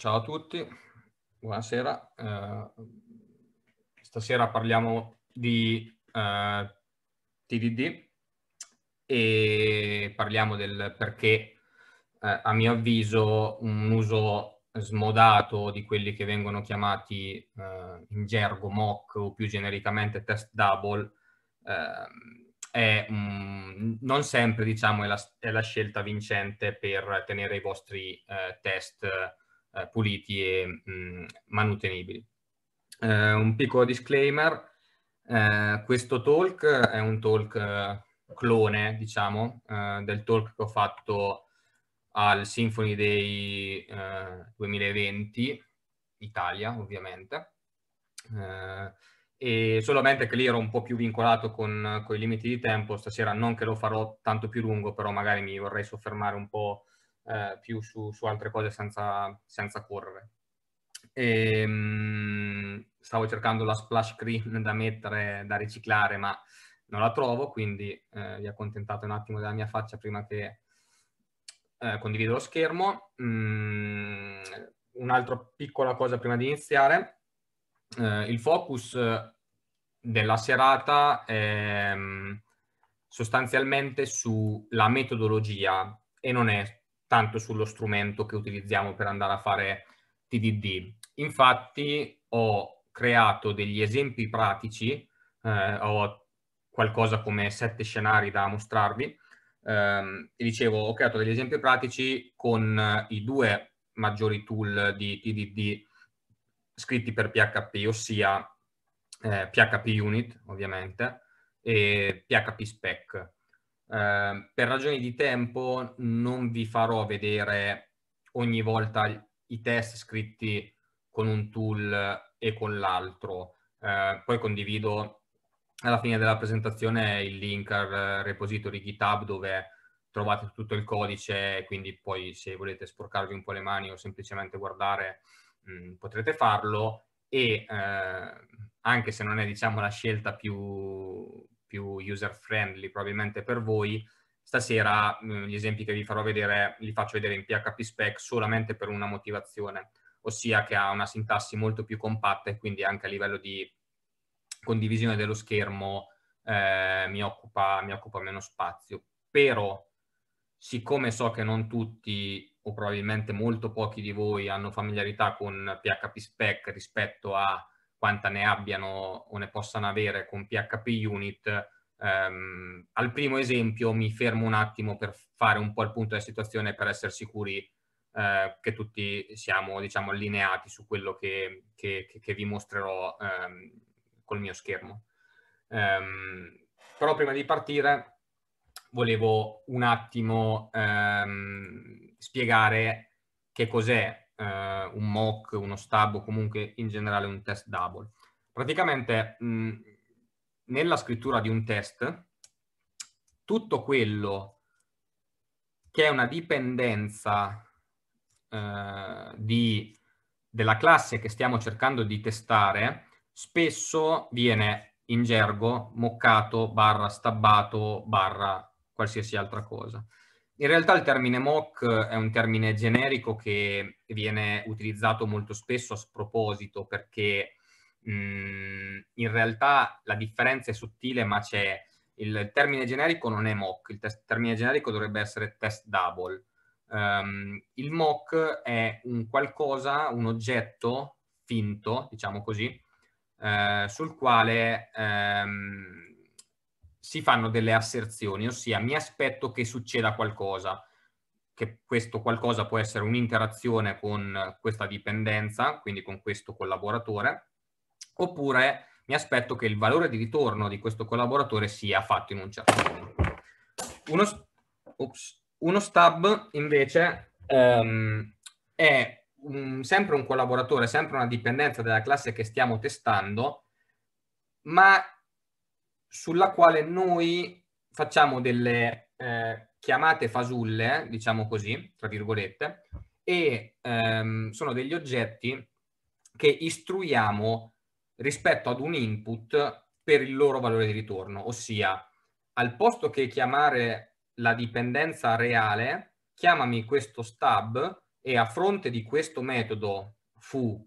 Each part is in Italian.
Ciao a tutti, buonasera. Eh, stasera parliamo di eh, TDD e parliamo del perché, eh, a mio avviso, un uso smodato di quelli che vengono chiamati eh, in gergo mock o più genericamente test double eh, è, mh, non sempre diciamo, è, la, è, la, scelta vincente per tenere i vostri eh, test eh, puliti e mh, manutenibili. Eh, un piccolo disclaimer, eh, questo talk è un talk eh, clone, diciamo, eh, del talk che ho fatto al Symphony Day 2020, Italia ovviamente, e solamente che lì ero un po' più vincolato con, con, i limiti di tempo, stasera non che lo farò tanto più lungo, però magari mi vorrei soffermare un po' eh, più su, su, altre cose senza, senza correre. E, ehm, mh, stavo cercando la splash screen da mettere, da riciclare, ma non la trovo, quindi eh, vi accontentate un attimo della mia faccia prima che eh, condivido lo schermo. Mm, Un'altra piccola cosa prima di iniziare, eh, il focus eh, della serata è mm, sostanzialmente sulla metodologia e non è tanto sullo strumento che utilizziamo per andare a fare TDD. Infatti ho creato degli esempi pratici, eh, ho qualcosa come sette scenari da mostrarvi, eh, e dicevo ho creato degli esempi pratici con eh, i due maggiori tool di TDD scritti per PHP, ossia eh, PHP Unit ovviamente e PHP Spec. Ehm, per ragioni di tempo non vi farò vedere ogni volta i test scritti con un tool e con l'altro. Eh, poi condivido alla fine della presentazione il link al repository GitHub dove trovate tutto il codice, quindi poi se volete sporcarvi un po' le mani o semplicemente guardare mh, mm, potrete farlo e eh, anche se non è diciamo la scelta più, più user friendly probabilmente per voi. Stasera mm, gli esempi che vi farò vedere li faccio vedere in PHP spec solamente per una motivazione, ossia che ha una sintassi molto più compatta e quindi anche a livello di condivisione dello schermo eh, mi, occupa, mi occupa meno spazio. Però, siccome so che non tutti o probabilmente molto pochi di voi hanno familiarità con PHP spec rispetto a quanta ne abbiano o ne possano avere con PHP unit. Um, al primo esempio mi fermo un attimo per fare un po' il punto della situazione per essere sicuri uh, che tutti siamo diciamo allineati su quello che, che, che vi mostrerò um, col mio schermo. Um, però prima di partire volevo un attimo spiegare che cos'è eh, un mock, uno stub o comunque in generale un test double. Praticamente mh, nella scrittura di un test tutto quello che è una dipendenza eh, di, della classe che stiamo cercando di testare spesso viene in gergo moccato, barra stabbato, barra qualsiasi altra cosa in realtà il termine mock è un termine generico che viene utilizzato molto spesso a sproposito perché mh, mm, in realtà la differenza è sottile ma c'è il termine generico non è mock, il test, termine generico dovrebbe essere test double. Um, il mock è un qualcosa, un oggetto finto, diciamo così, eh, sul quale ehm, si fanno delle asserzioni, ossia mi aspetto che succeda qualcosa, che questo qualcosa può essere un'interazione con questa dipendenza, quindi con questo collaboratore, oppure mi aspetto che il valore di ritorno di questo collaboratore sia fatto in un certo modo. Uno, ops, uno stab invece um, è un, sempre un collaboratore, sempre una dipendenza della classe che stiamo testando, ma sulla quale noi facciamo delle eh, chiamate fasulle, diciamo così, tra virgolette, e ehm, sono degli oggetti che istruiamo rispetto ad un input per il loro valore di ritorno, ossia al posto che chiamare la dipendenza reale, chiamami questo stub e a fronte di questo metodo fu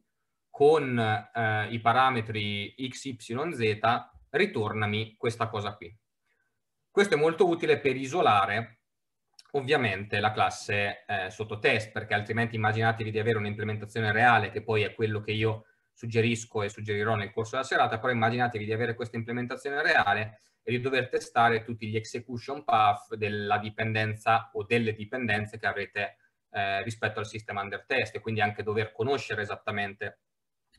con eh, i parametri x, y, z, ritornami questa cosa qui. Questo è molto utile per isolare ovviamente la classe eh, sottotest, perché altrimenti immaginatevi di avere un'implementazione reale, che poi è quello che io suggerisco e suggerirò nel corso della serata, però immaginatevi di avere questa implementazione reale e di dover testare tutti gli execution path della dipendenza o delle dipendenze che avrete eh, rispetto al sistema under test e quindi anche dover conoscere esattamente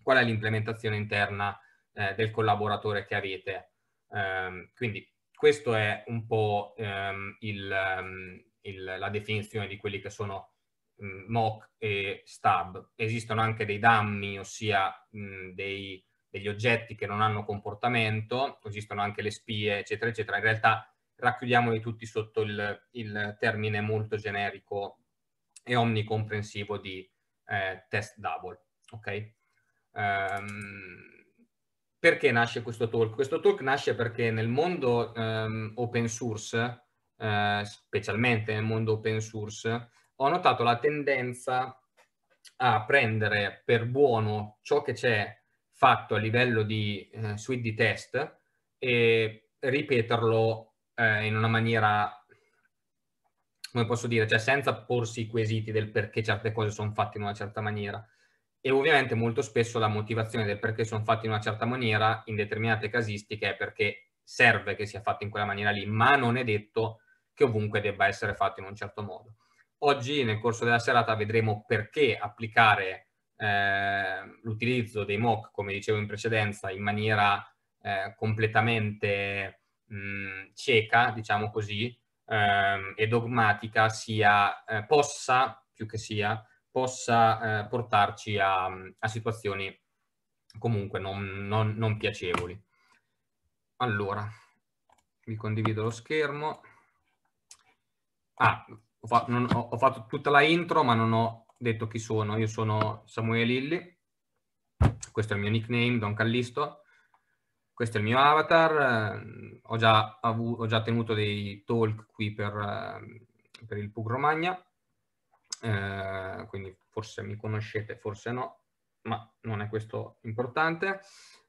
qual è l'implementazione interna eh, del collaboratore che avete. Um, quindi questo è un po' um, il, ehm, il, la definizione di quelli che sono um, mock e stub. Esistono anche dei dummy, ossia mm, dei, degli oggetti che non hanno comportamento, esistono anche le spie, eccetera, eccetera. In realtà racchiudiamoli tutti sotto il, il termine molto generico e omnicomprensivo di eh, test double. Ok? Um, perché nasce questo talk? Questo talk nasce perché nel mondo um, open source, uh, specialmente nel mondo open source, ho notato la tendenza a prendere per buono ciò che c'è fatto a livello di uh, suite di test e ripeterlo uh, in una maniera, come posso dire, cioè senza porsi i quesiti del perché certe cose sono fatte in una certa maniera e ovviamente molto spesso la motivazione del perché sono fatti in una certa maniera in determinate casistiche è perché serve che sia fatto in quella maniera lì, ma non è detto che ovunque debba essere fatto in un certo modo. Oggi nel corso della serata vedremo perché applicare eh, l'utilizzo dei mock, come dicevo in precedenza, in maniera eh, completamente mh, mm, cieca, diciamo così, eh, e dogmatica sia, eh, possa, più che sia, possa eh, portarci a, a, situazioni comunque non, non, non piacevoli. Allora, vi condivido lo schermo. Ah, ho, fa non, ho, ho, fatto tutta la intro, ma non ho detto chi sono. Io sono Samuele Lilli, questo è il mio nickname, Don Callisto. Questo è il mio avatar, ho già, ho già tenuto dei talk qui per, eh, per il PUC Romagna eh, quindi forse mi conoscete, forse no, ma non è questo importante.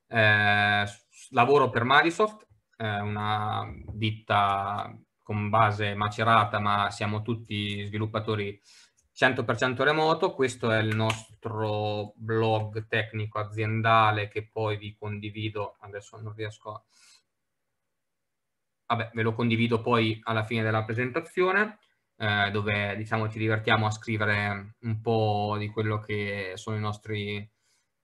Eh, lavoro per Madisoft, eh, una ditta con base macerata, ma siamo tutti sviluppatori 100% remoto. Questo è il nostro blog tecnico aziendale che poi vi condivido. Adesso non riesco a... Vabbè, ve lo condivido poi alla fine della presentazione. Eh, dove diciamo ci divertiamo a scrivere un po' di quello che sono i nostri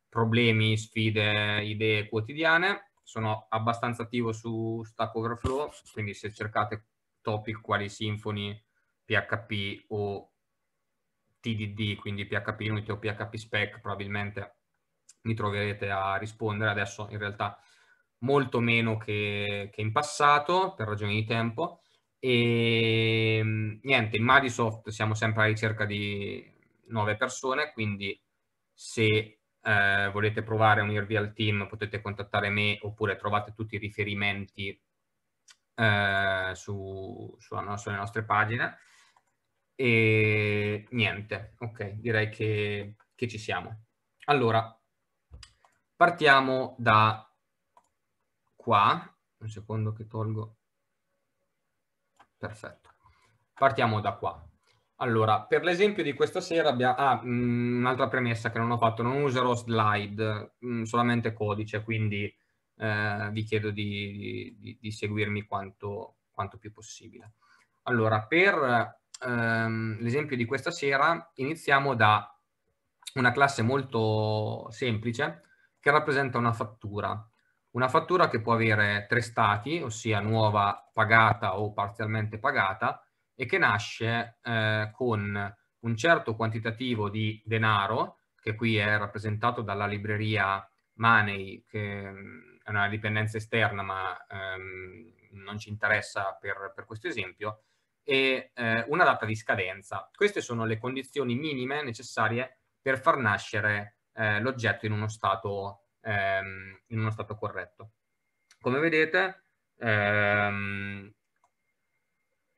problemi, sfide, idee quotidiane. Sono abbastanza attivo su Stack Overflow, quindi se cercate topic quali Symfony, PHP o TDD, quindi PHP Unity o PHP Spec, probabilmente mi troverete a rispondere adesso in realtà molto meno che, che in passato per ragioni di tempo e ehm, niente, in Madisoft siamo sempre alla ricerca di nuove persone, quindi se eh, volete provare a unirvi al team potete contattare me oppure trovate tutti i riferimenti eh, su, sulla, sulle nostre pagine. E niente, ok, direi che, che ci siamo. Allora, partiamo da qua, un secondo che tolgo Perfetto. Partiamo da qua. Allora, per l'esempio di questa sera abbiamo... Ah, mm, un'altra premessa che non ho fatto, non userò slide, mm, solamente codice, quindi eh, vi chiedo di, di, di seguirmi quanto, quanto, più possibile. Allora, per ehm, l'esempio di questa sera iniziamo da una classe molto semplice che rappresenta una fattura. Una fattura che può avere tre stati, ossia nuova, pagata o parzialmente pagata, e che nasce eh, con un certo quantitativo di denaro, che qui è rappresentato dalla libreria Money, che mm, è una dipendenza esterna, ma ehm, non ci interessa per, per questo esempio, e eh, una data di scadenza. Queste sono le condizioni minime necessarie per far nascere eh, l'oggetto in uno stato ehm, in uno stato corretto. Come vedete, ehm,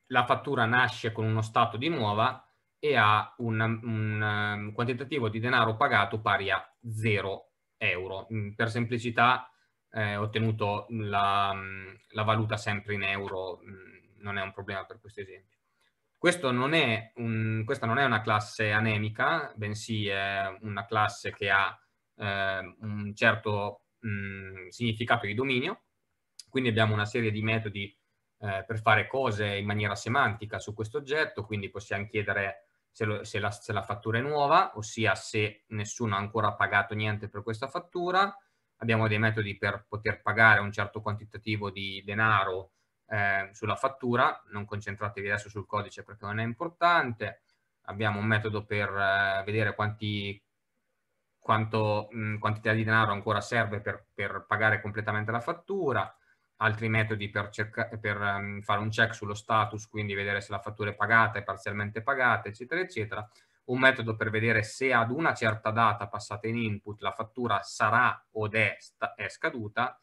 la fattura nasce con uno stato di nuova e ha un, un, un ehm, quantitativo di denaro pagato pari a 0 euro. Mm, per semplicità eh, ho ottenuto la, mm, la, valuta sempre in euro, mm, non è un problema per questo esempio. Questo non un, questa non è una classe anemica, bensì è una classe che ha eh, un certo mh, mm, significato di dominio, quindi abbiamo una serie di metodi eh, per fare cose in maniera semantica su questo oggetto, quindi possiamo chiedere se, lo, se, la, se la fattura è nuova, ossia se nessuno ha ancora pagato niente per questa fattura, abbiamo dei metodi per poter pagare un certo quantitativo di denaro eh, sulla fattura, non concentratevi adesso sul codice perché non è importante, abbiamo un metodo per eh, vedere quanti quanto mh, quantità di denaro ancora serve per, per, pagare completamente la fattura, altri metodi per, cerca, per um, fare un check sullo status, quindi vedere se la fattura è pagata, è parzialmente pagata, eccetera, eccetera. Un metodo per vedere se ad una certa data passata in input la fattura sarà o è, è scaduta.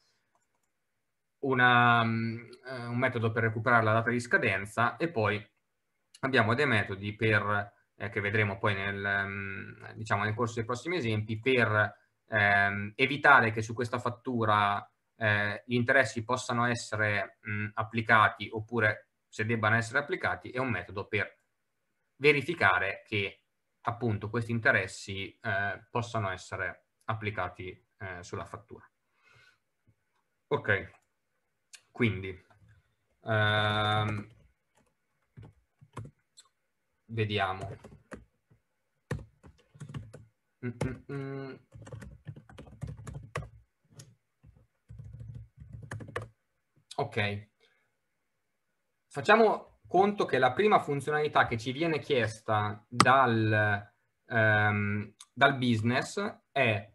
Una, um, un metodo per recuperare la data di scadenza e poi abbiamo dei metodi per eh, che vedremo poi nel, mm, diciamo, nel corso dei prossimi esempi, per ehm, evitare che su questa fattura eh, gli interessi possano essere mh, mm, applicati oppure se debbano essere applicati, è un metodo per verificare che appunto questi interessi eh, possano essere applicati eh, sulla fattura. Ok, quindi ehm, Vediamo. Mm, mm -mm. Ok. Facciamo conto che la prima funzionalità che ci viene chiesta dal, ehm, dal business è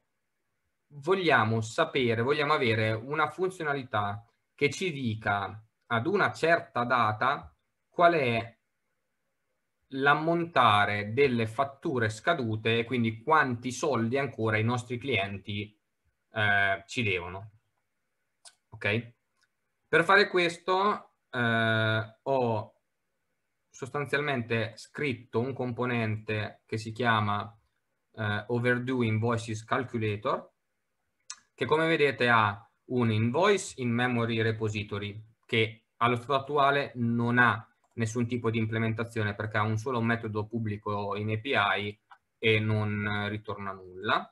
vogliamo sapere, vogliamo avere una funzionalità che ci dica ad una certa data qual è l'ammontare delle fatture scadute e quindi quanti soldi ancora i nostri clienti eh, ci devono. Ok? Per fare questo eh, ho sostanzialmente scritto un componente che si chiama eh, Overdue Invoices Calculator che come vedete ha un invoice in memory repository che allo stato attuale non ha nessun tipo di implementazione perché ha un solo metodo pubblico in API e non ritorna nulla.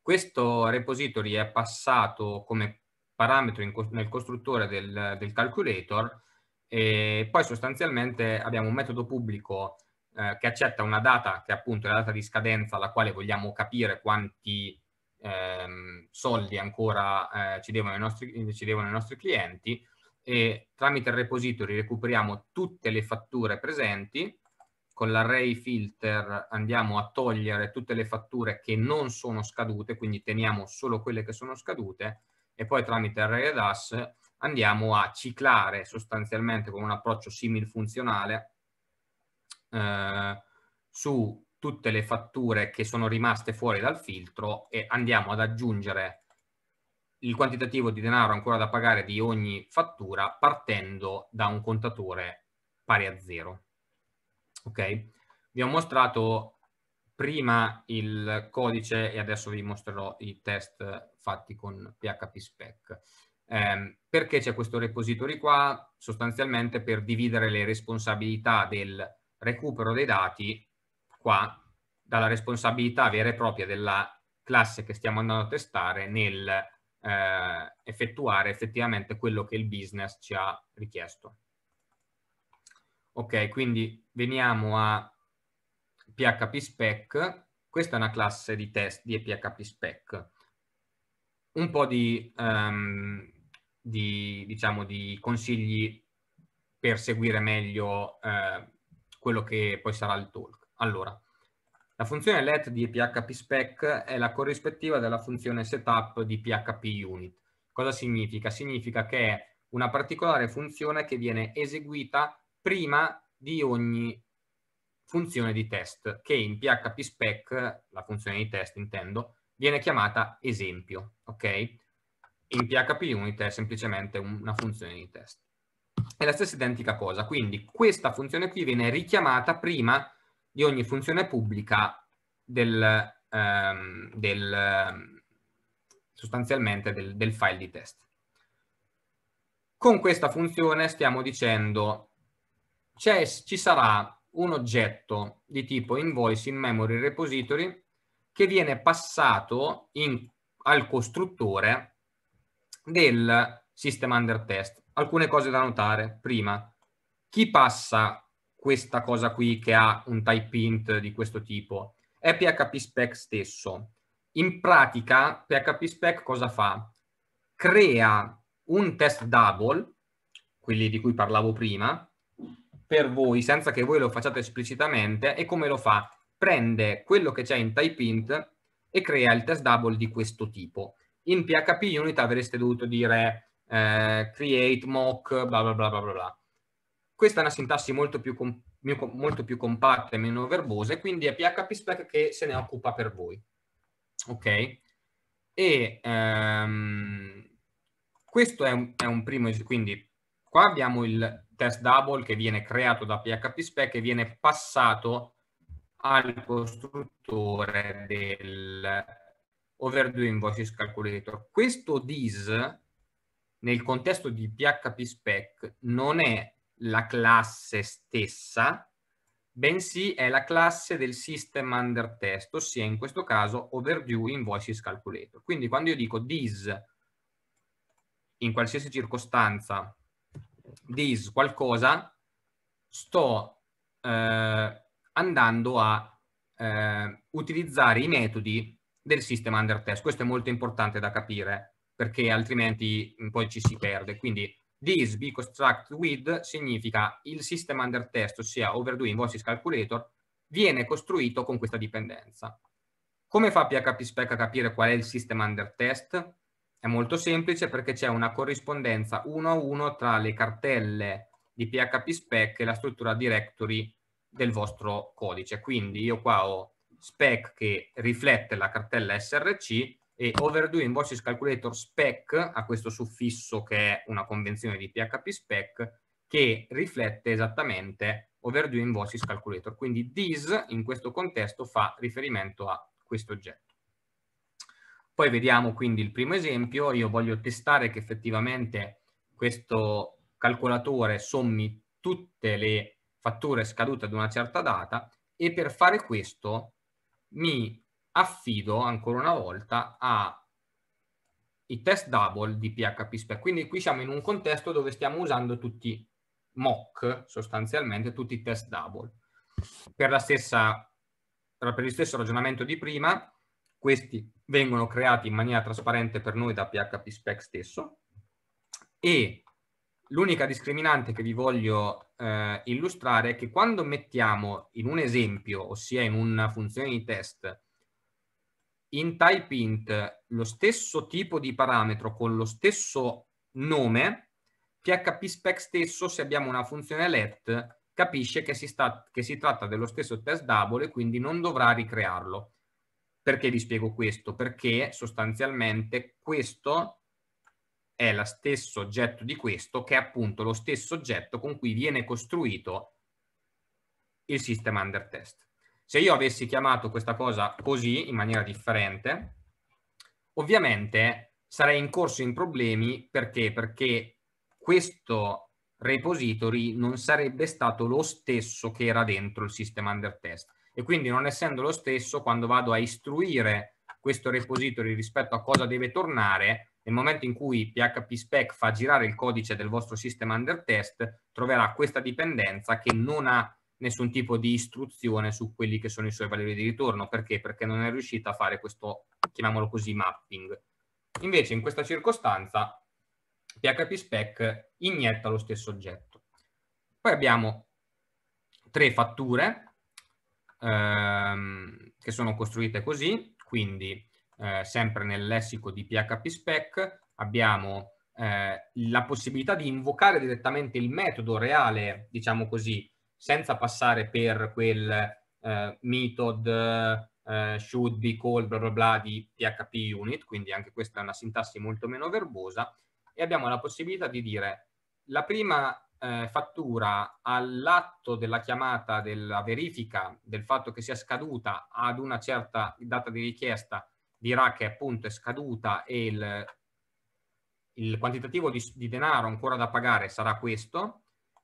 Questo repository è passato come parametro in, nel costruttore del, del, calculator e poi sostanzialmente abbiamo un metodo pubblico eh, che accetta una data che appunto è la data di scadenza alla quale vogliamo capire quanti ehm, soldi ancora eh, ci, devono nostri, ci devono i nostri clienti e tramite il repository recuperiamo tutte le fatture presenti, con l'array filter andiamo a togliere tutte le fatture che non sono scadute, quindi teniamo solo quelle che sono scadute, e poi tramite array DAS andiamo a ciclare sostanzialmente con un approccio similfunzionale eh, su tutte le fatture che sono rimaste fuori dal filtro e andiamo ad aggiungere il quantitativo di denaro ancora da pagare di ogni fattura partendo da un contatore pari a zero. Ok? Vi ho mostrato prima il codice e adesso vi mostrerò i test fatti con PHP spec. Eh, perché c'è questo repository qua? Sostanzialmente per dividere le responsabilità del recupero dei dati qua dalla responsabilità vera e propria della classe che stiamo andando a testare nel eh, effettuare effettivamente quello che il business ci ha richiesto. Ok, quindi veniamo a PHP spec. Questa è una classe di test di PHP spec. Un po' di, um, di, diciamo, di consigli per seguire meglio eh, quello che poi sarà il talk. Allora, la funzione let di PHP spec è la corrispettiva della funzione setup di PHP unit. Cosa significa? Significa che è una particolare funzione che viene eseguita prima di ogni funzione di test, che in PHP spec, la funzione di test intendo, viene chiamata esempio, ok? In PHP unit è semplicemente una funzione di test. È la stessa identica cosa, quindi questa funzione qui viene richiamata prima di di ogni funzione pubblica del, ehm, del, sostanzialmente del, del file di test. Con questa funzione stiamo dicendo ci sarà un oggetto di tipo invoice in memory repository che viene passato in, al costruttore del sistema under test. Alcune cose da notare. Prima, chi passa questa cosa qui che ha un type int di questo tipo? È PHP spec stesso. In pratica PHP spec cosa fa? Crea un test double, quelli di cui parlavo prima, per voi senza che voi lo facciate esplicitamente e come lo fa? Prende quello che c'è in type int e crea il test double di questo tipo. In PHP unit avreste dovuto dire eh, create mock bla bla bla bla bla questa è una sintassi molto più, com- molto più compatta e meno verbosa e quindi è PHP Spec che se ne occupa per voi. Ok? E um, questo è un, è un primo, quindi qua abbiamo il test double che viene creato da PHP Spec e viene passato al costruttore del overdue invoices calculator. Questo dis nel contesto di PHP spec non è la classe stessa, bensì è la classe del system under test, ossia in questo caso overdue invoices calculator. Quindi quando io dico this in qualsiasi circostanza, this qualcosa, sto eh, andando a eh, utilizzare i metodi del system under test. Questo è molto importante da capire perché altrimenti poi ci si perde. Quindi This we construct with significa il system under test, ossia overdue invoices calculator, viene costruito con questa dipendenza. Come fa PHP spec a capire qual è il system under test? È molto semplice perché c'è una corrispondenza uno a uno tra le cartelle di PHP spec e la struttura directory del vostro codice. Quindi io qua ho spec che riflette la cartella src e overdue invoices calculator spec ha questo suffisso che è una convenzione di PHP spec che riflette esattamente overdue invoices calculator. Quindi this in questo contesto fa riferimento a questo oggetto. Poi vediamo quindi il primo esempio. Io voglio testare che effettivamente questo calcolatore sommi tutte le fatture scadute ad una certa data e per fare questo mi affido ancora una volta ai test double di PHP spec. Quindi qui siamo in un contesto dove stiamo usando tutti mock, sostanzialmente tutti i test double. Per, stessa, per lo stesso ragionamento di prima, questi vengono creati in maniera trasparente per noi da PHP spec stesso e l'unica discriminante che vi voglio eh, illustrare è che quando mettiamo in un esempio, ossia in una funzione di test, in type int lo stesso tipo di parametro con lo stesso nome, PHP spec stesso, se abbiamo una funzione let, capisce che si, sta, che si tratta dello stesso test double e quindi non dovrà ricrearlo. Perché vi spiego questo? Perché sostanzialmente questo è lo stesso oggetto di questo, che è appunto lo stesso oggetto con cui viene costruito il sistema under test. Se io avessi chiamato questa cosa così, in maniera differente, ovviamente sarei in corso in problemi perché? Perché questo repository non sarebbe stato lo stesso che era dentro il sistema under test. E quindi non essendo lo stesso, quando vado a istruire questo repository rispetto a cosa deve tornare, nel momento in cui PHP spec fa girare il codice del vostro sistema under test, troverà questa dipendenza che non ha nessun tipo di istruzione su quelli che sono i suoi valori di ritorno. Perché? Perché non è riuscita a fare questo, chiamiamolo così, mapping. Invece in questa circostanza PHP spec inietta lo stesso oggetto. Poi abbiamo tre fatture ehm, che sono costruite così, quindi eh, sempre nel lessico di PHP spec abbiamo eh, la possibilità di invocare direttamente il metodo reale, diciamo così, senza passare per quel eh, method eh, should be called bla bla bla di PHP unit, quindi anche questa è una sintassi molto meno verbosa, e abbiamo la possibilità di dire la prima eh, fattura all'atto della chiamata della verifica del fatto che sia scaduta ad una certa data di richiesta dirà che appunto è scaduta e il, il quantitativo di, di denaro ancora da pagare sarà questo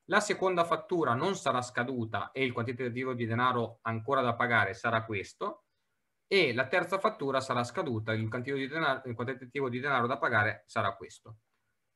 la seconda fattura non sarà scaduta e il quantitativo di denaro ancora da pagare sarà questo e la terza fattura sarà scaduta e il quantitativo di denaro da pagare sarà questo.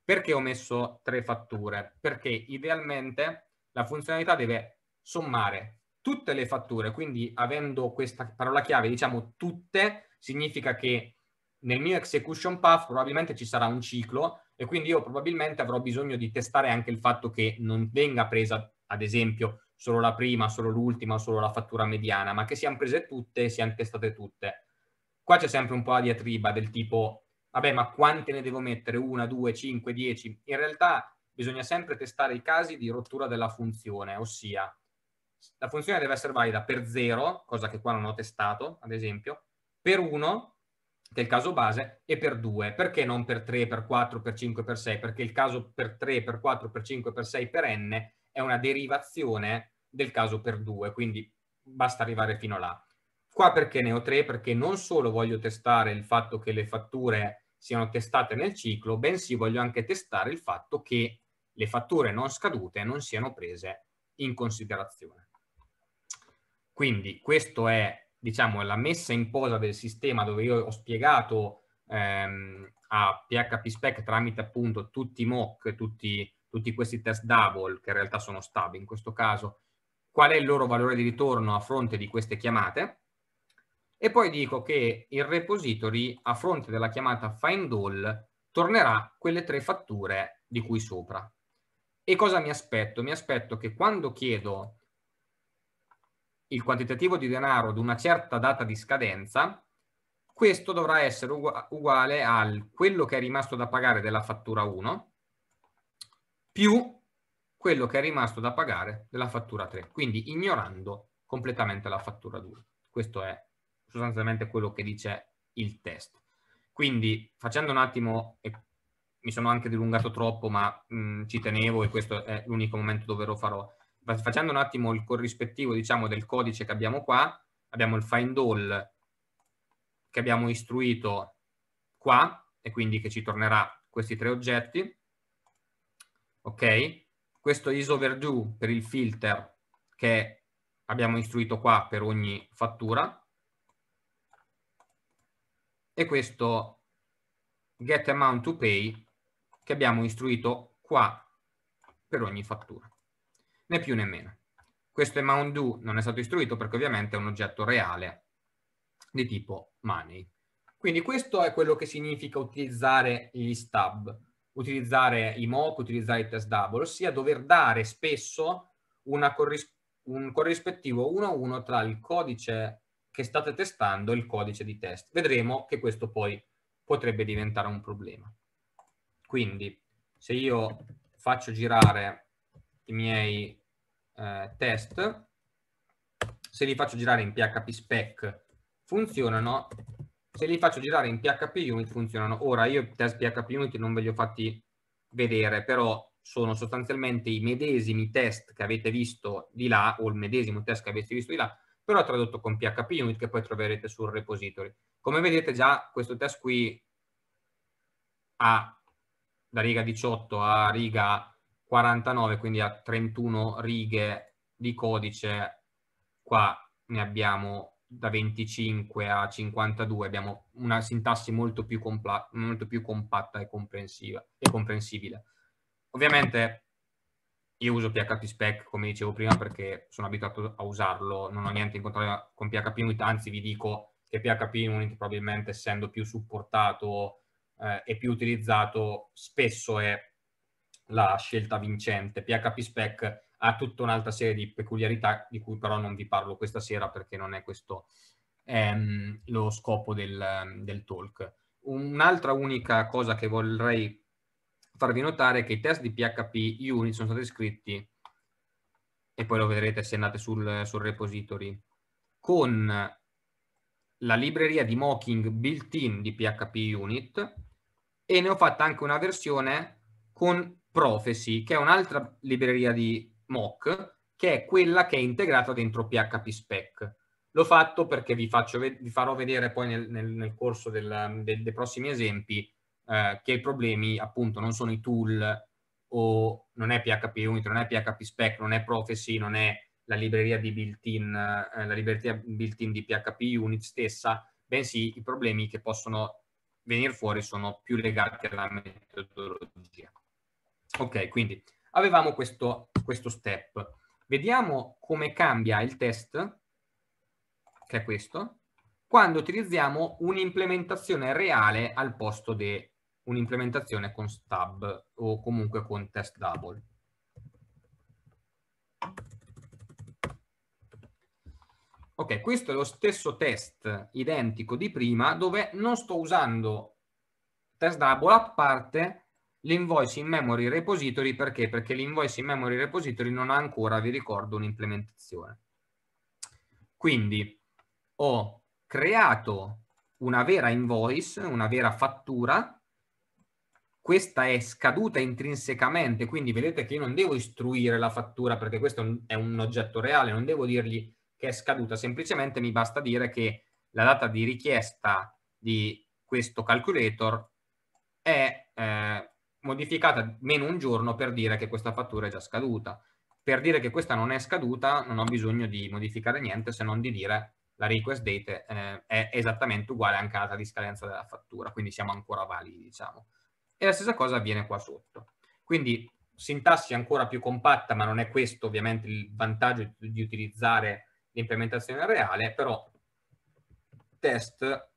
Perché ho messo tre fatture? Perché idealmente la funzionalità deve sommare tutte le fatture, quindi avendo questa parola chiave, diciamo tutte, significa che nel mio execution path probabilmente ci sarà un ciclo e quindi io probabilmente avrò bisogno di testare anche il fatto che non venga presa, ad esempio, solo la prima, solo l'ultima, solo la fattura mediana, ma che siano prese tutte e siano testate tutte. Qua c'è sempre un po' la diatriba del tipo, vabbè, ma quante ne devo mettere? Una, due, cinque, dieci? In realtà bisogna sempre testare i casi di rottura della funzione, ossia la funzione deve essere valida per 0, cosa che qua non ho testato, ad esempio, per 1 che è il caso base, e per 2. Perché non per 3, per 4, per 5, per 6? Perché il caso per 3, per 4, per 5, per 6, per n è una derivazione del caso per 2, quindi basta arrivare fino là. Qua perché ne ho 3? Perché non solo voglio testare il fatto che le fatture siano testate nel ciclo, bensì voglio anche testare il fatto che le fatture non scadute non siano prese in considerazione. Quindi questo è diciamo, la messa in posa del sistema dove io ho spiegato ehm, a PHP Spec tramite appunto tutti i mock, tutti, tutti questi test double, che in realtà sono stub in questo caso, qual è il loro valore di ritorno a fronte di queste chiamate, e poi dico che il repository a fronte della chiamata find all tornerà quelle tre fatture di cui sopra. E cosa mi aspetto? Mi aspetto che quando chiedo il quantitativo di denaro ad una certa data di scadenza, questo dovrà essere uguale a quello che è rimasto da pagare della fattura 1 più quello che è rimasto da pagare della fattura 3, quindi ignorando completamente la fattura 2. Questo è sostanzialmente quello che dice il test. Quindi facendo un attimo, e mi sono anche dilungato troppo, ma mh, mm, ci tenevo e questo è l'unico momento dove lo farò, facendo un attimo il corrispettivo diciamo, del codice che abbiamo qua, abbiamo il find all che abbiamo istruito qua e quindi che ci tornerà questi tre oggetti, ok? Questo is overdue per il filter che abbiamo istruito qua per ogni fattura e questo get amount to pay che abbiamo istruito qua per ogni fattura né più né meno. Questo è Mount non è stato istruito perché ovviamente è un oggetto reale di tipo money. Quindi questo è quello che significa utilizzare gli stub, utilizzare i mock, utilizzare i test double, ossia dover dare spesso corris un corrispettivo 1 a 1 tra il codice che state testando e il codice di test. Vedremo che questo poi potrebbe diventare un problema. Quindi se io faccio girare i miei eh, test, se li faccio girare in PHP spec funzionano, se li faccio girare in PHP unit funzionano. Ora io test PHP unit non ve li ho fatti vedere, però sono sostanzialmente i medesimi test che avete visto di là, o il medesimo test che avete visto di là, però tradotto con PHP unit che poi troverete sul repository. Come vedete già questo test qui ha da riga 18 a riga 49, quindi a 31 righe di codice, qua ne abbiamo da 25 a 52, abbiamo una sintassi molto più, compla- molto più compatta e, e comprensibile. Ovviamente io uso PHP spec, come dicevo prima, perché sono abituato a usarlo, non ho niente in contrario con PHP Unit, anzi vi dico che PHP Unit probabilmente essendo più supportato eh, e più utilizzato, spesso è la scelta vincente. PHP Spec ha tutta un'altra serie di peculiarità di cui però non vi parlo questa sera perché non è questo ehm, lo scopo del, del talk. Un'altra unica cosa che vorrei farvi notare è che i test di PHP Unit sono stati scritti, e poi lo vedrete se andate sul, sul repository, con la libreria di mocking built-in di PHP Unit e ne ho fatta anche una versione con Prophecy, che è un'altra libreria di mock, che è quella che è integrata dentro PHP Spec. L'ho fatto perché vi, faccio, vi farò vedere poi nel, nel, nel corso del, del, dei prossimi esempi eh, che i problemi appunto non sono i tool o non è PHP Unit, non è PHP Spec, non è Prophecy, non è la libreria di built-in, eh, la libreria built-in di PHP Unit stessa, bensì i problemi che possono venire fuori sono più legati alla metodologia. Ok, quindi avevamo questo, questo step. Vediamo come cambia il test, che è questo, quando utilizziamo un'implementazione reale al posto di un'implementazione con stub o comunque con test double. Ok, questo è lo stesso test identico di prima dove non sto usando test double a parte l'invoice in memory repository perché? Perché l'invoice in memory repository non ha ancora, vi ricordo, un'implementazione. Quindi ho creato una vera invoice, una vera fattura, questa è scaduta intrinsecamente, quindi vedete che io non devo istruire la fattura perché questo è un, oggetto reale, non devo dirgli che è scaduta, semplicemente mi basta dire che la data di richiesta di questo calculator è eh, modificata meno un giorno per dire che questa fattura è già scaduta. Per dire che questa non è scaduta non ho bisogno di modificare niente se non di dire la request date eh, è esattamente uguale anche alla data di scadenza della fattura, quindi siamo ancora validi, diciamo. E la stessa cosa avviene qua sotto. Quindi sintassi ancora più compatta, ma non è questo ovviamente il vantaggio di utilizzare l'implementazione reale, però test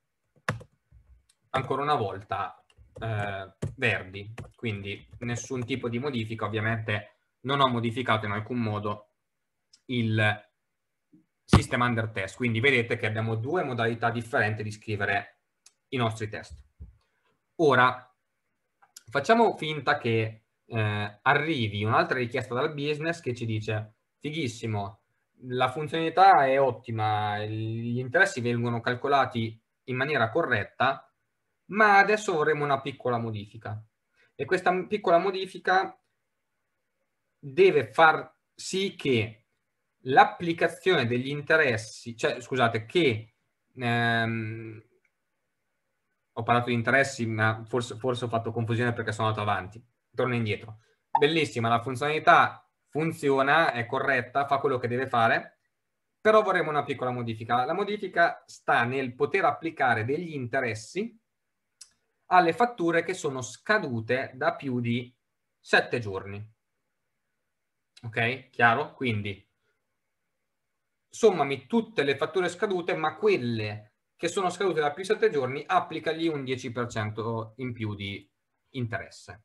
ancora una volta eh, verdi, quindi nessun tipo di modifica, ovviamente non ho modificato in alcun modo il sistema under test, quindi vedete che abbiamo due modalità differenti di scrivere i nostri test. Ora, facciamo finta che eh, arrivi un'altra richiesta dal business che ci dice fighissimo, la funzionalità è ottima, gli interessi vengono calcolati in maniera corretta, ma adesso vorremmo una piccola modifica e questa piccola modifica deve far sì che l'applicazione degli interessi, cioè scusate, che ehm, ho parlato di interessi, ma forse, forse, ho fatto confusione perché sono andato avanti. Torno indietro. Bellissima, la funzionalità funziona, è corretta, fa quello che deve fare, però vorremmo una piccola modifica. La modifica sta nel poter applicare degli interessi alle fatture che sono scadute da più di 7 giorni. Ok? Chiaro? Quindi sommami tutte le fatture scadute, ma quelle che sono scadute da più di 7 giorni, applicagli un 10% in più di interesse.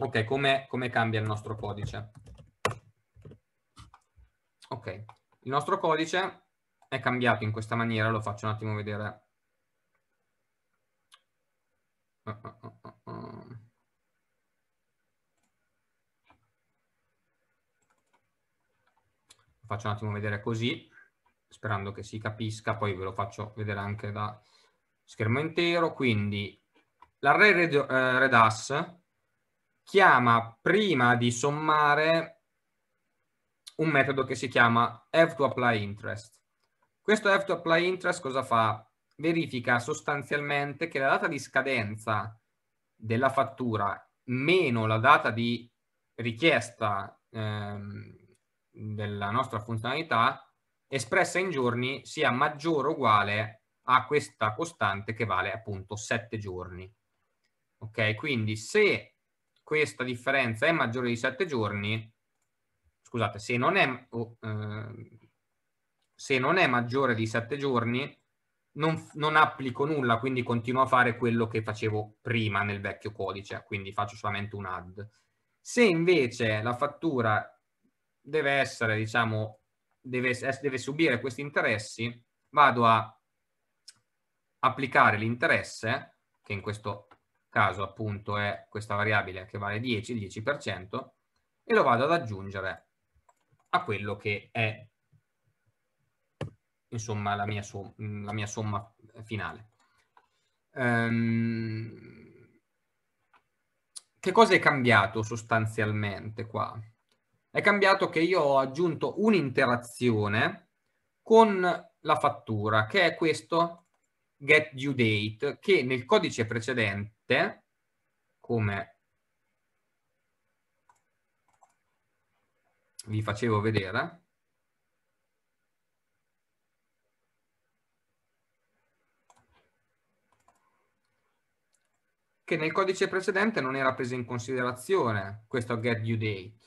Ok, come, come cambia il nostro codice? Ok, il nostro codice è cambiato in questa maniera, lo faccio un attimo vedere Uh, faccio un attimo vedere così, sperando che si capisca, poi ve lo faccio vedere anche da schermo intero. Quindi l'array redas eh, chiama prima di sommare un metodo che si chiama have to apply interest. Questo have to apply interest cosa fa? verifica sostanzialmente che la data di scadenza della fattura meno la data di richiesta ehm, della nostra funzionalità espressa in giorni sia maggiore o uguale a questa costante che vale appunto 7 giorni. Ok, quindi se questa differenza è maggiore di 7 giorni, scusate, se non è, oh, eh, se non è maggiore di 7 giorni, non, non, applico nulla, quindi continuo a fare quello che facevo prima nel vecchio codice, quindi faccio solamente un add. Se invece la fattura deve essere, diciamo, deve, deve subire questi interessi, vado a applicare l'interesse, che in questo caso appunto è questa variabile che vale 10, il 10%, e lo vado ad aggiungere a quello che è insomma, la mia, so la mia somma eh, finale. Um, che cosa è cambiato sostanzialmente qua? È cambiato che io ho aggiunto un'interazione con la fattura, che è questo get due date, che nel codice precedente, come vi facevo vedere, che nel codice precedente non era presa in considerazione questo get due date,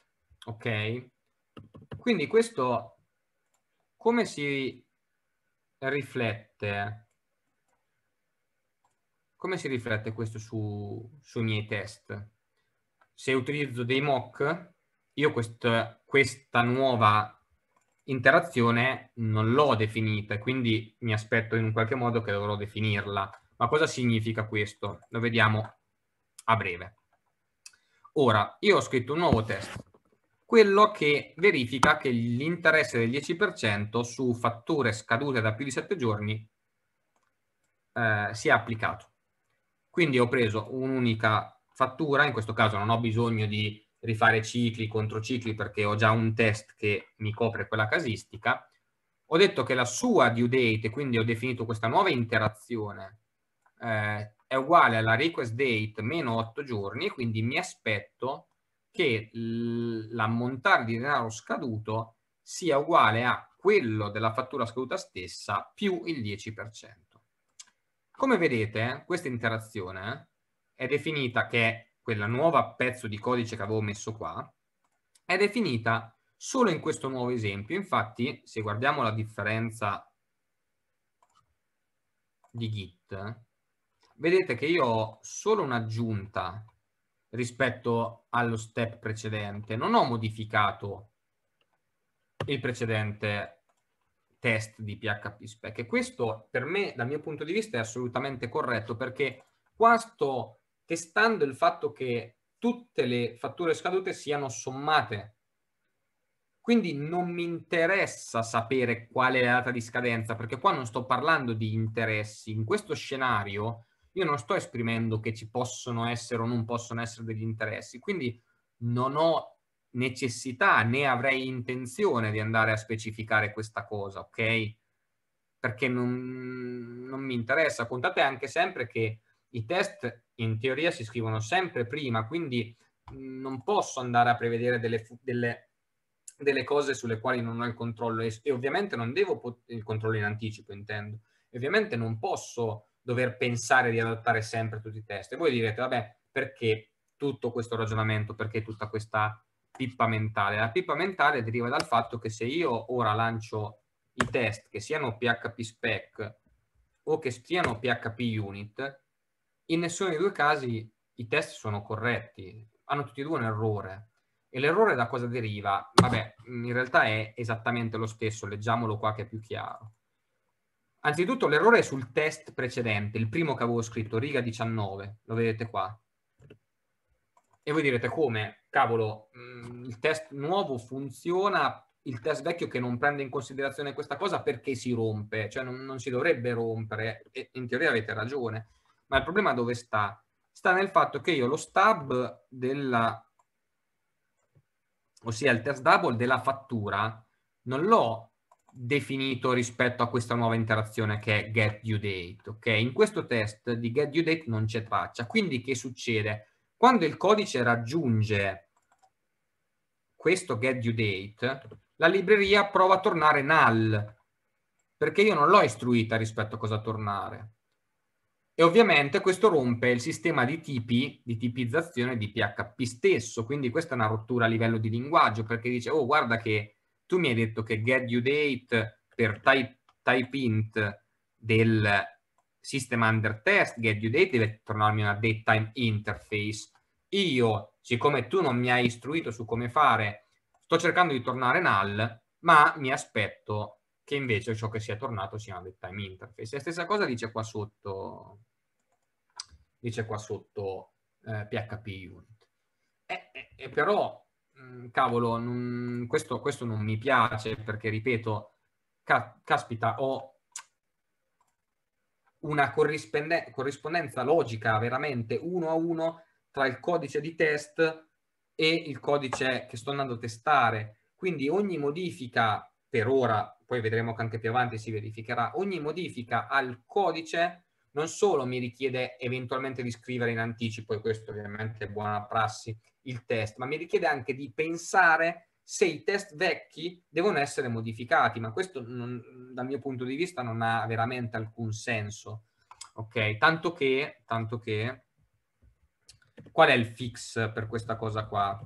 ok? Quindi questo come si riflette? Come si riflette questo su, sui miei test? Se utilizzo dei mock, io quest, questa nuova interazione non l'ho definita, quindi mi aspetto in un qualche modo che dovrò definirla ma cosa significa questo? Lo vediamo a breve. Ora, io ho scritto un nuovo test, quello che verifica che l'interesse del 10% su fatture scadute da più di 7 giorni eh, sia applicato. Quindi ho preso un'unica fattura, in questo caso non ho bisogno di rifare cicli, controcicli, perché ho già un test che mi copre quella casistica. Ho detto che la sua due date, quindi ho definito questa nuova interazione eh, è uguale alla request date meno 8 giorni, quindi mi aspetto che l'ammontare di denaro scaduto sia uguale a quello della fattura scaduta stessa più il 10%. Come vedete, questa interazione è definita, che è quella nuova pezzo di codice che avevo messo qua, è definita solo in questo nuovo esempio. Infatti, se guardiamo la differenza di Git, vedete che io ho solo un'aggiunta rispetto allo step precedente, non ho modificato il precedente test di PHP spec e questo per me dal mio punto di vista è assolutamente corretto perché qua sto testando il fatto che tutte le fatture scadute siano sommate quindi non mi interessa sapere qual è la data di scadenza perché qua non sto parlando di interessi in questo scenario io non sto esprimendo che ci possono essere o non possono essere degli interessi, quindi non ho necessità né avrei intenzione di andare a specificare questa cosa, ok? Perché non, non mi interessa. Contate anche sempre che i test in teoria si scrivono sempre prima, quindi non posso andare a prevedere delle, delle, delle cose sulle quali non ho il controllo e, e ovviamente non devo il controllo in anticipo, intendo. E ovviamente non posso dover pensare di adattare sempre tutti i test. E voi direte, vabbè, perché tutto questo ragionamento, perché tutta questa pippa mentale? La pippa mentale deriva dal fatto che se io ora lancio i test che siano PHP spec o che siano PHP unit, in nessuno dei due casi i test sono corretti, hanno tutti e due un errore. E l'errore da cosa deriva? Vabbè, in realtà è esattamente lo stesso, leggiamolo qua che è più chiaro. Anzitutto l'errore è sul test precedente, il primo che avevo scritto, riga 19, lo vedete qua. E voi direte come? Cavolo, mm, il test nuovo funziona, il test vecchio che non prende in considerazione questa cosa perché si rompe, cioè non, non si dovrebbe rompere, e in teoria avete ragione, ma il problema dove sta? Sta nel fatto che io lo stub della, ossia il test double della fattura, non l'ho definito rispetto a questa nuova interazione che è get due date, ok? In questo test di get due date non c'è traccia, quindi che succede? Quando il codice raggiunge questo get due date, la libreria prova a tornare null, perché io non l'ho istruita rispetto a cosa tornare. E ovviamente questo rompe il sistema di tipi, di tipizzazione di PHP stesso, quindi questa è una rottura a livello di linguaggio, perché dice, oh guarda che tu mi hai detto che getDueDate per type, type int del system under test, getDueDate deve tornarmi una datetime interface. Io, siccome tu non mi hai istruito su come fare, sto cercando di tornare null, ma mi aspetto che invece ciò che sia tornato sia una datetime interface. La stessa cosa dice qua sotto, dice qua sotto eh, PHP unit. Eh, eh, eh però Mm, cavolo, non, questo, questo, non mi piace perché, ripeto, ca- caspita, ho una corrispende- corrispondenza logica veramente uno a uno tra il codice di test e il codice che sto andando a testare. Quindi ogni modifica, per ora, poi vedremo che anche più avanti si verificherà, ogni modifica al codice non solo mi richiede eventualmente di scrivere in anticipo, e questo ovviamente è buona prassi, il test, ma mi richiede anche di pensare se i test vecchi devono essere modificati, ma questo non, dal mio punto di vista non ha veramente alcun senso. Ok, tanto che, tanto che, qual è il fix per questa cosa qua?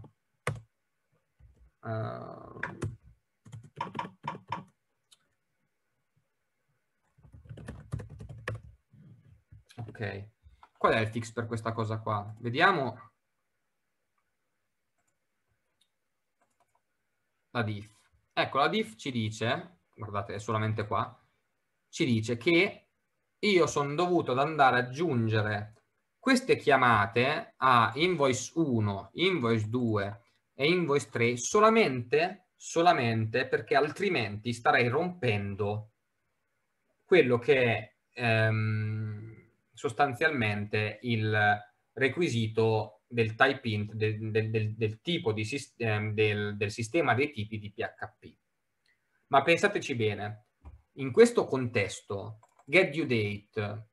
Uh... Ok, qual è il fix per questa cosa qua? Vediamo la diff. Ecco, la diff ci dice, guardate, è solamente qua, ci dice che io sono dovuto ad andare ad aggiungere queste chiamate a invoice 1, invoice 2 e invoice 3 solamente, solamente perché altrimenti starei rompendo quello che è ehm, sostanzialmente il requisito del type int, del, del, del tipo di, ehm, del sistema dei tipi di PHP. Ma pensateci bene, in questo contesto get due date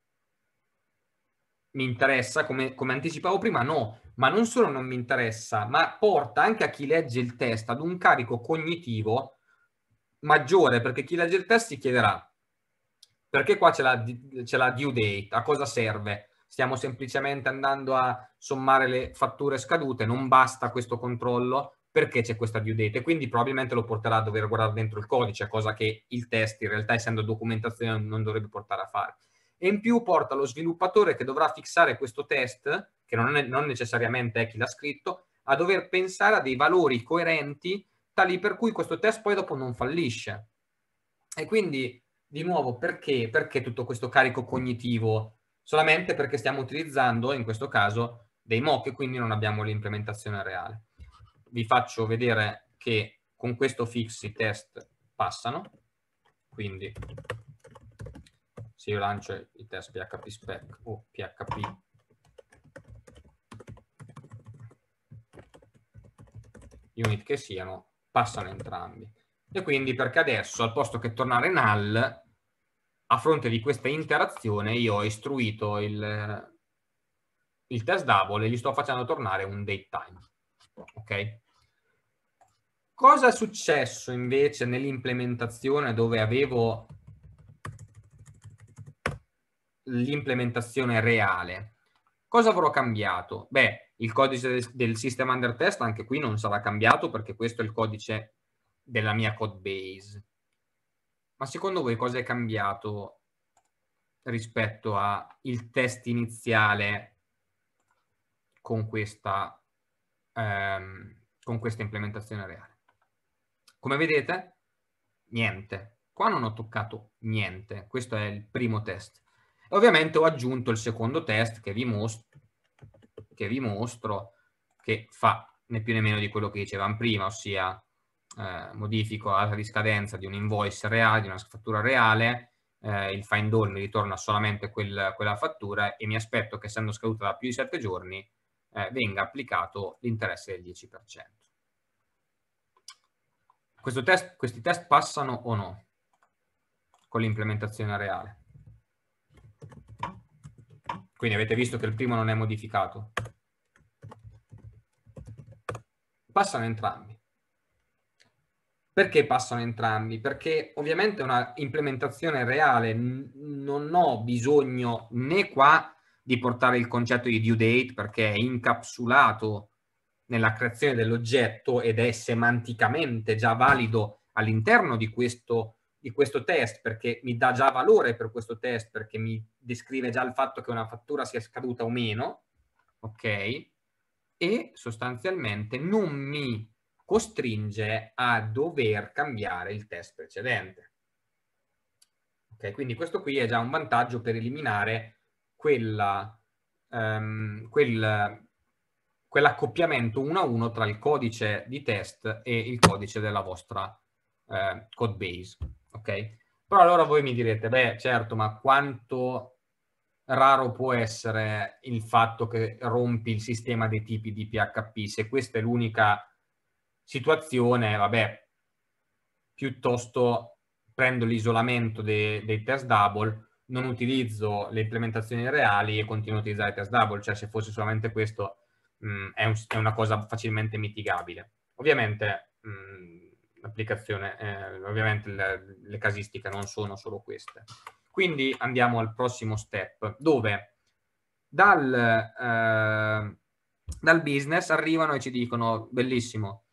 mi interessa, come, come, anticipavo prima, no, ma non solo non mi interessa, ma porta anche a chi legge il test ad un carico cognitivo maggiore, perché chi legge il test si chiederà perché qua c'è la, c'è la due date? A cosa serve? Stiamo semplicemente andando a sommare le fatture scadute, non basta questo controllo perché c'è questa due date e quindi probabilmente lo porterà a dover guardare dentro il codice, cosa che il test in realtà essendo documentazione non dovrebbe portare a fare. E in più porta lo sviluppatore che dovrà fissare questo test, che non, è, non necessariamente è chi l'ha scritto, a dover pensare a dei valori coerenti tali per cui questo test poi dopo non fallisce. E quindi di nuovo, perché? perché tutto questo carico cognitivo? Solamente perché stiamo utilizzando, in questo caso, dei mock e quindi non abbiamo l'implementazione reale. Vi faccio vedere che con questo fix i test passano, quindi se io lancio i test PHP spec o PHP unit che siano, passano entrambi. E quindi perché adesso, al posto che tornare null, a fronte di questa interazione io ho istruito il, il test double e gli sto facendo tornare un date time Ok? Cosa è successo invece nell'implementazione dove avevo l'implementazione reale? Cosa avrò cambiato? Beh, il codice del sistema under test anche qui non sarà cambiato perché questo è il codice della mia code base. Ma secondo voi cosa è cambiato rispetto al test iniziale con questa, ehm, con questa implementazione reale? Come vedete, niente. Qua non ho toccato niente. Questo è il primo test. E ovviamente ho aggiunto il secondo test che vi che, vi mostro, che fa né più né meno di quello che dicevamo prima, ossia eh, modifico la riscadenza di un invoice reale, di una fattura reale, eh, il find all mi ritorna solamente quel, quella fattura e mi aspetto che essendo scaduta da più di 7 giorni eh, venga applicato l'interesse del 10%. Test, questi test passano o no con l'implementazione reale? Quindi avete visto che il primo non è modificato. Passano entrambi. Perché passano entrambi? Perché ovviamente una implementazione reale non ho bisogno né qua di portare il concetto di due date perché è incapsulato nella creazione dell'oggetto ed è semanticamente già valido all'interno di questo, di questo test perché mi dà già valore per questo test perché mi descrive già il fatto che una fattura sia scaduta o meno, ok? E sostanzialmente non mi costringe a dover cambiare il test precedente. Okay, quindi questo qui è già un vantaggio per eliminare quella, um, quel, quell'accoppiamento uno a uno tra il codice di test e il codice della vostra eh, code base. Okay? Però allora voi mi direte, beh certo, ma quanto raro può essere il fatto che rompi il sistema dei tipi di PHP se questa è l'unica situazione, vabbè, piuttosto prendo l'isolamento dei, dei test double, non utilizzo le implementazioni reali e continuo a utilizzare i test double, cioè se fosse solamente questo mh, mm, è, un, è, una cosa facilmente mitigabile. Ovviamente mh, mm, l'applicazione, eh, ovviamente le, le casistiche non sono solo queste. Quindi andiamo al prossimo step, dove dal, eh, dal business arrivano e ci dicono, bellissimo,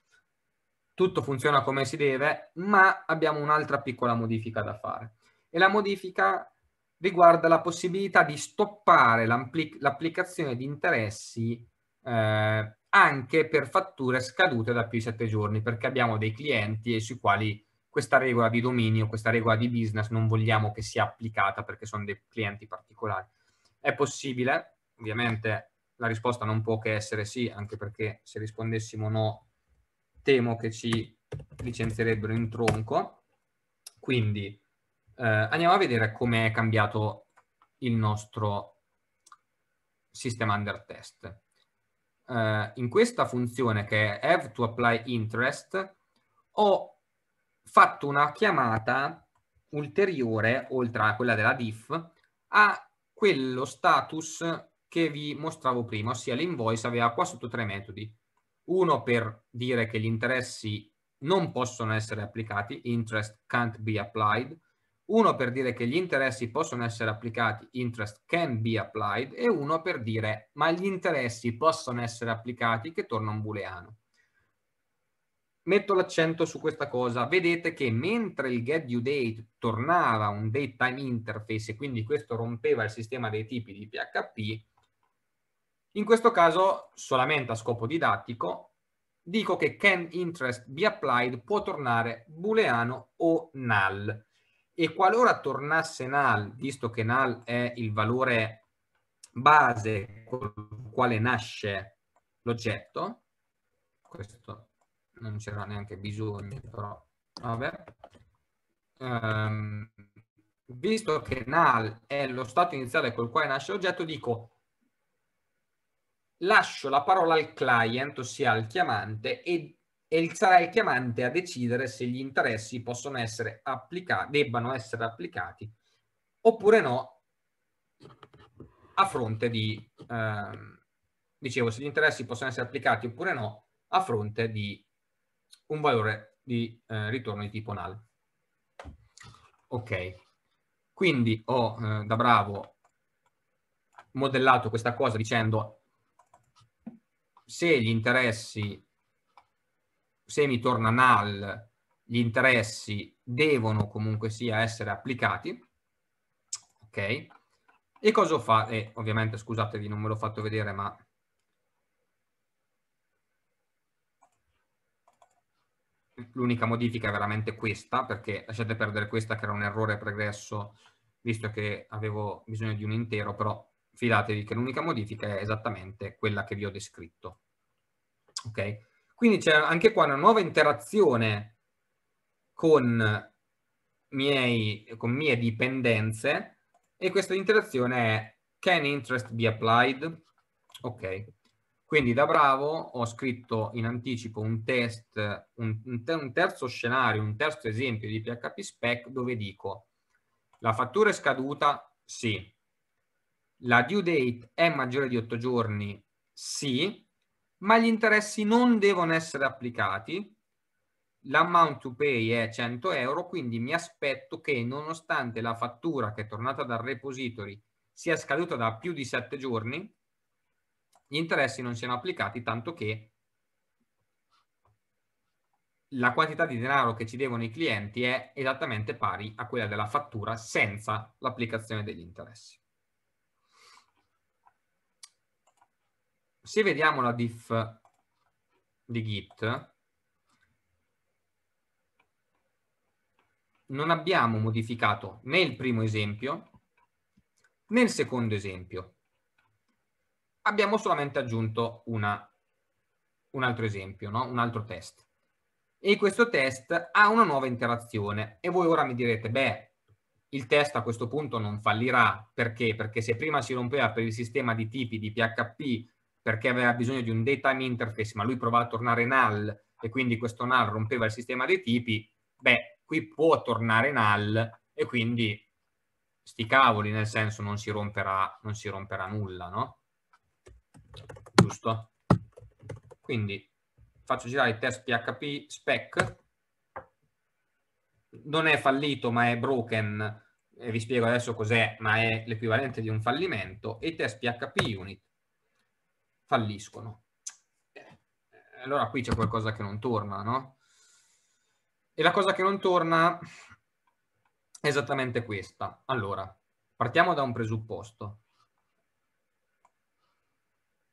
tutto funziona come si deve, ma abbiamo un'altra piccola modifica da fare. E la modifica riguarda la possibilità di stoppare l'applicazione di interessi eh, anche per fatture scadute da più di sette giorni, perché abbiamo dei clienti sui quali questa regola di dominio, questa regola di business non vogliamo che sia applicata perché sono dei clienti particolari. È possibile, ovviamente la risposta non può che essere sì, anche perché se rispondessimo no temo che ci licenzierebbero in tronco. Quindi eh, andiamo a vedere come è cambiato il nostro sistema under test. Eh, in questa funzione che è have to apply interest ho fatto una chiamata ulteriore, oltre a quella della diff, a quello status che vi mostravo prima, ossia l'invoice aveva qua sotto tre metodi uno per dire che gli interessi non possono essere applicati, interest can't be applied, uno per dire che gli interessi possono essere applicati, interest can be applied, e uno per dire ma gli interessi possono essere applicati, che torna un booleano. Metto l'accento su questa cosa, vedete che mentre il get due date tornava un date time interface e quindi questo rompeva il sistema dei tipi di PHP, in questo caso, solamente a scopo didattico, dico che can interest be applied può tornare booleano o null. E qualora tornasse null, visto che null è il valore base con il quale nasce l'oggetto, questo non c'era neanche bisogno, però vabbè. Um, visto che null è lo stato iniziale col quale nasce l'oggetto, dico lascio la parola al client, ossia al chiamante, e, e sarà il chiamante a decidere se gli interessi possono essere applicati, debbano essere applicati oppure no a fronte di, ehm, dicevo, se gli interessi possono essere applicati oppure no a fronte di un valore di eh, ritorno di tipo null. Ok, quindi ho eh, da bravo modellato questa cosa dicendo se gli interessi, se mi torna null, gli interessi devono comunque sia essere applicati, ok? E cosa fa? E eh, ovviamente scusatevi, non ve l'ho fatto vedere, ma l'unica modifica è veramente questa, perché lasciate perdere questa che era un errore pregresso, visto che avevo bisogno di un intero, però fidatevi che l'unica modifica è esattamente quella che vi ho descritto. Ok? Quindi c'è anche qua una nuova interazione con, miei, con mie dipendenze e questa interazione è can interest be applied? Ok, quindi da bravo ho scritto in anticipo un test, un, un terzo scenario, un terzo esempio di PHP spec dove dico la fattura è scaduta? Sì, la due date è maggiore di 8 giorni, sì, ma gli interessi non devono essere applicati, l'amount to pay è 100 euro, quindi mi aspetto che nonostante la fattura che è tornata dal repository sia scaduta da più di 7 giorni, gli interessi non siano applicati, tanto che la quantità di denaro che ci devono i clienti è esattamente pari a quella della fattura senza l'applicazione degli interessi. se vediamo la diff di git, non abbiamo modificato né il primo esempio né il secondo esempio. Abbiamo solamente aggiunto una, un altro esempio, no? un altro test. E questo test ha una nuova interazione. E voi ora mi direte, beh, il test a questo punto non fallirà. Perché? Perché se prima si rompeva per il sistema di tipi di PHP perché aveva bisogno di un data interface, ma lui provava a tornare null e quindi questo null rompeva il sistema dei tipi, beh, qui può tornare null e quindi sti cavoli, nel senso non si romperà, non si romperà nulla, no? Giusto? Quindi faccio girare il test PHP spec, non è fallito ma è broken, e vi spiego adesso cos'è, ma è l'equivalente di un fallimento, e il test PHP unit falliscono. Eh, allora qui c'è qualcosa che non torna, no? E la cosa che non torna è esattamente questa. Allora, partiamo da un presupposto.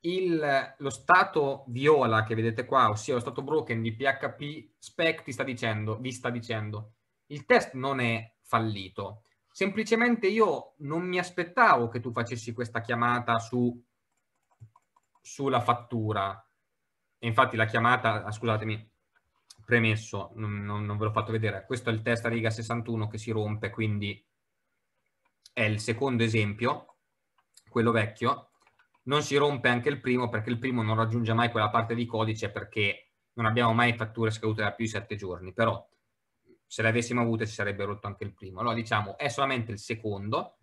Il, lo stato viola che vedete qua, ossia lo stato broken di PHP spec, ti sta dicendo, vi sta dicendo, il test non è fallito. Semplicemente io non mi aspettavo che tu facessi questa chiamata su sulla fattura, e infatti la chiamata, ah, scusatemi, premesso, non, non, ve l'ho fatto vedere, questo è il testa riga 61 che si rompe, quindi è il secondo esempio, quello vecchio, non si rompe anche il primo perché il primo non raggiunge mai quella parte di codice perché non abbiamo mai fatture scadute da più di 7 giorni, però se le avessimo avute ci sarebbe rotto anche il primo. Allora diciamo è solamente il secondo,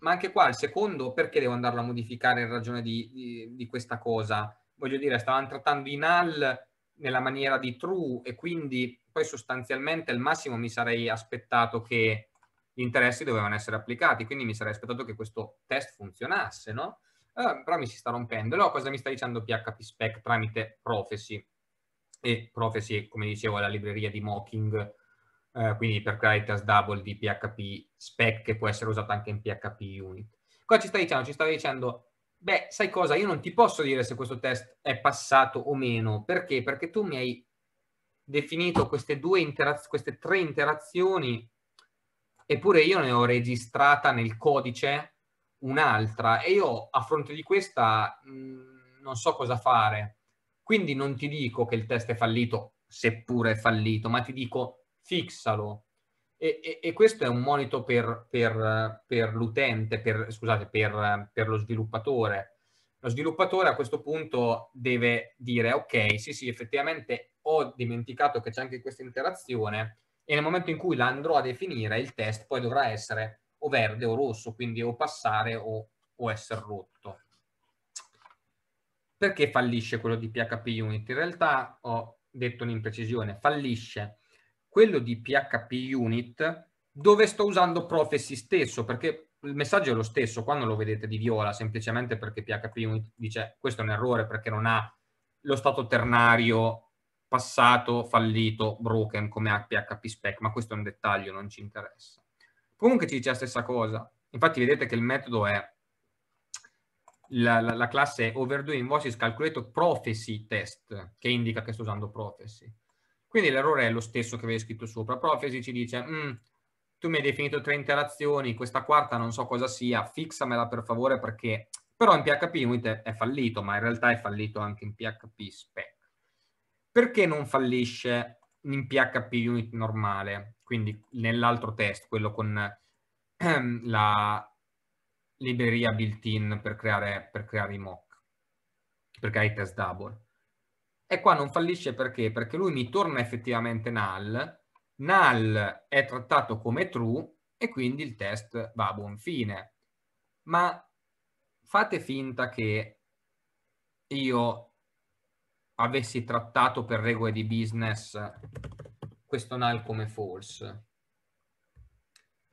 ma anche qua il secondo perché devo andarlo a modificare in ragione di, di, di questa cosa? Voglio dire, stavano trattando i null nella maniera di true e quindi poi sostanzialmente al massimo mi sarei aspettato che gli interessi dovevano essere applicati, quindi mi sarei aspettato che questo test funzionasse, no? Eh, però mi si sta rompendo. Allora cosa mi sta dicendo PHP spec tramite prophecy? E prophecy, come dicevo, è la libreria di mocking eh, quindi per creare il test double di PHP spec che può essere usato anche in PHP unit. Qua ci sta dicendo, ci stava dicendo, beh, sai cosa, io non ti posso dire se questo test è passato o meno, perché? Perché tu mi hai definito queste, due interaz- queste tre interazioni eppure io ne ho registrata nel codice un'altra e io a fronte di questa mh, mm, non so cosa fare. Quindi non ti dico che il test è fallito, seppure è fallito, ma ti dico fissalo. E, e, e, questo è un monito per, per, per l'utente, per, scusate, per, per lo sviluppatore. Lo sviluppatore a questo punto deve dire, ok, sì, sì, effettivamente ho dimenticato che c'è anche questa interazione e nel momento in cui la andrò a definire, il test poi dovrà essere o verde o rosso, quindi o passare o, o essere rotto. Perché fallisce quello di PHP Unit? In realtà ho detto un'imprecisione, fallisce quello di PHP unit dove sto usando Prophecy stesso, perché il messaggio è lo stesso, quando lo vedete di viola, semplicemente perché PHP unit dice questo è un errore perché non ha lo stato ternario passato, fallito, broken come ha PHP spec, ma questo è un dettaglio, non ci interessa. Comunque ci dice la stessa cosa, infatti vedete che il metodo è la, la, la classe overdue invoices calculator prophecy test, che indica che sto usando prophecy. Quindi l'errore è lo stesso che avevi scritto sopra. Profesi ci dice, mm, tu mi hai definito tre interazioni, questa quarta non so cosa sia, fixamela per favore perché... Però in PHP Unit è fallito, ma in realtà è fallito anche in PHP spec. Perché non fallisce in PHP Unit normale? Quindi nell'altro test, quello con ehm, la libreria built-in per creare, per creare i mock, perché hai test double e qua non fallisce perché? Perché lui mi torna effettivamente null, null è trattato come true e quindi il test va a buon fine. Ma fate finta che io avessi trattato per regole di business questo null come false.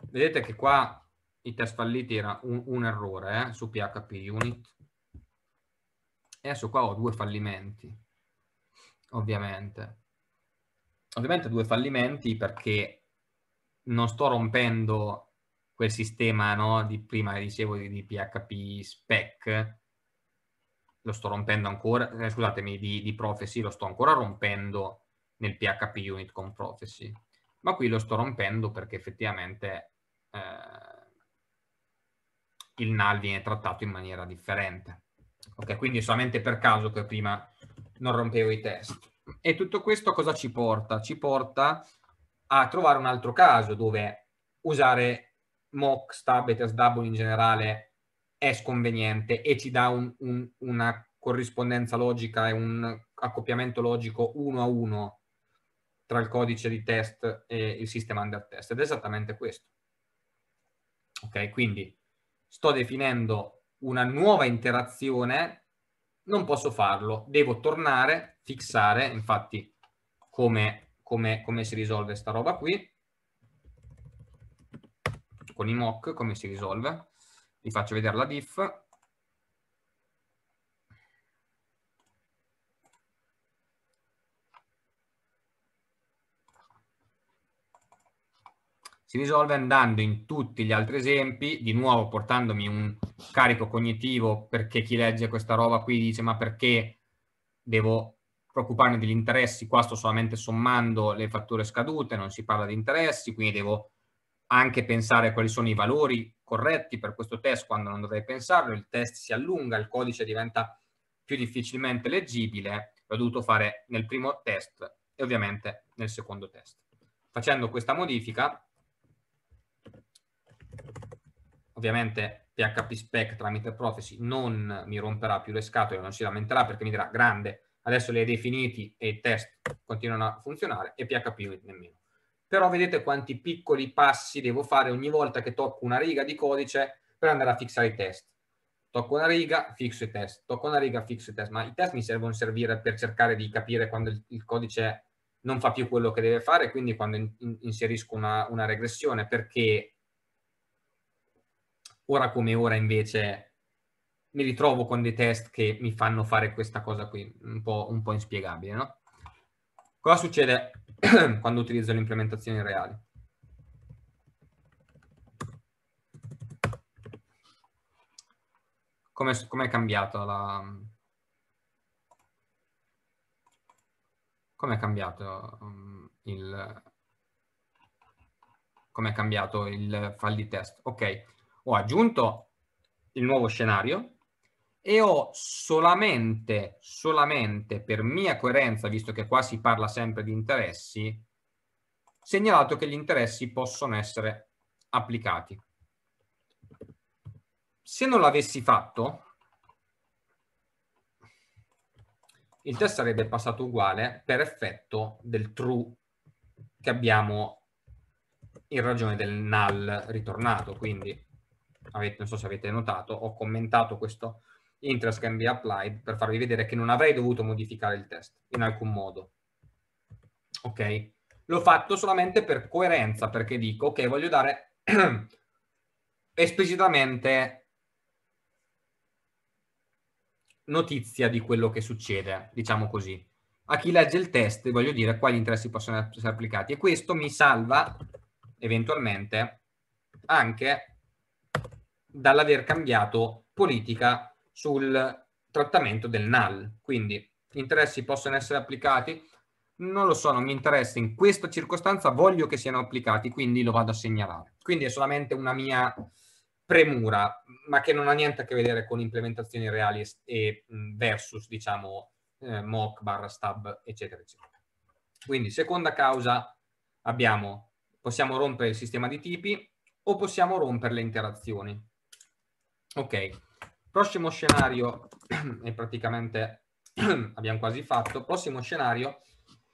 Vedete che qua i test falliti era un, un errore eh, su PHP unit. E adesso qua ho due fallimenti. Ovviamente. Ovviamente due fallimenti perché non sto rompendo quel sistema no, di prima dicevo di, di, PHP spec, lo sto rompendo ancora, eh, scusatemi, di, di prophecy, lo sto ancora rompendo nel PHP unit con prophecy, ma qui lo sto rompendo perché effettivamente eh, il null viene trattato in maniera differente. Ok, quindi solamente per caso che prima non rompevo i test. E tutto questo cosa ci porta? Ci porta a trovare un altro caso dove usare mock, stab e test double in generale è sconveniente e ci dà un, un, una corrispondenza logica e un accoppiamento logico uno a uno tra il codice di test e il sistema under test ed è esattamente questo. Ok, quindi sto definendo una nuova interazione non posso farlo, devo tornare, fissare, infatti come, come, come si risolve sta roba qui, con i mock come si risolve, vi faccio vedere la diff, si risolve andando in tutti gli altri esempi, di nuovo portandomi un carico cognitivo perché chi legge questa roba qui dice ma perché devo preoccuparmi degli interessi, qua sto solamente sommando le fatture scadute, non si parla di interessi, quindi devo anche pensare quali sono i valori corretti per questo test quando non dovrei pensarlo, il test si allunga, il codice diventa più difficilmente leggibile, l'ho dovuto fare nel primo test e ovviamente nel secondo test. Facendo questa modifica ovviamente PHP spec tramite proxy non mi romperà più le scatole, non si lamenterà perché mi dirà grande, adesso li hai definiti e i test continuano a funzionare e PHP nemmeno. Però vedete quanti piccoli passi devo fare ogni volta che tocco una riga di codice per andare a fissare i test. Tocco una riga, fisso i test, tocco una riga, fisso i test, ma i test mi servono servire per cercare di capire quando il, codice non fa più quello che deve fare, quindi quando in, inserisco una, una regressione, perché Ora come ora invece mi ritrovo con dei test che mi fanno fare questa cosa qui, un po', un po inspiegabile, no? Cosa succede quando utilizzo le implementazioni reali? Come, come è cambiata la... Come è cambiato um, il... Come è cambiato il file di test? Ok, ho aggiunto il nuovo scenario e ho solamente, solamente per mia coerenza, visto che qua si parla sempre di interessi, segnalato che gli interessi possono essere applicati. Se non l'avessi fatto, il test sarebbe passato uguale per effetto del true che abbiamo in ragione del null ritornato, quindi avete, non so se avete notato, ho commentato questo interest can be applied per farvi vedere che non avrei dovuto modificare il test in alcun modo. Ok? L'ho fatto solamente per coerenza, perché dico, ok, voglio dare esplicitamente notizia di quello che succede, diciamo così. A chi legge il test voglio dire quali interessi possono essere applicati e questo mi salva eventualmente anche dall'aver cambiato politica sul trattamento del null. Quindi gli interessi possono essere applicati, non lo so, non mi interessa, in questa circostanza voglio che siano applicati, quindi lo vado a segnalare. Quindi è solamente una mia premura, ma che non ha niente a che vedere con implementazioni reali e versus, diciamo, eh, mock, barra, stub, eccetera, eccetera. Quindi, seconda causa, abbiamo, possiamo rompere il sistema di tipi o possiamo rompere le interazioni. Ok, prossimo scenario è praticamente abbiamo quasi fatto. Prossimo scenario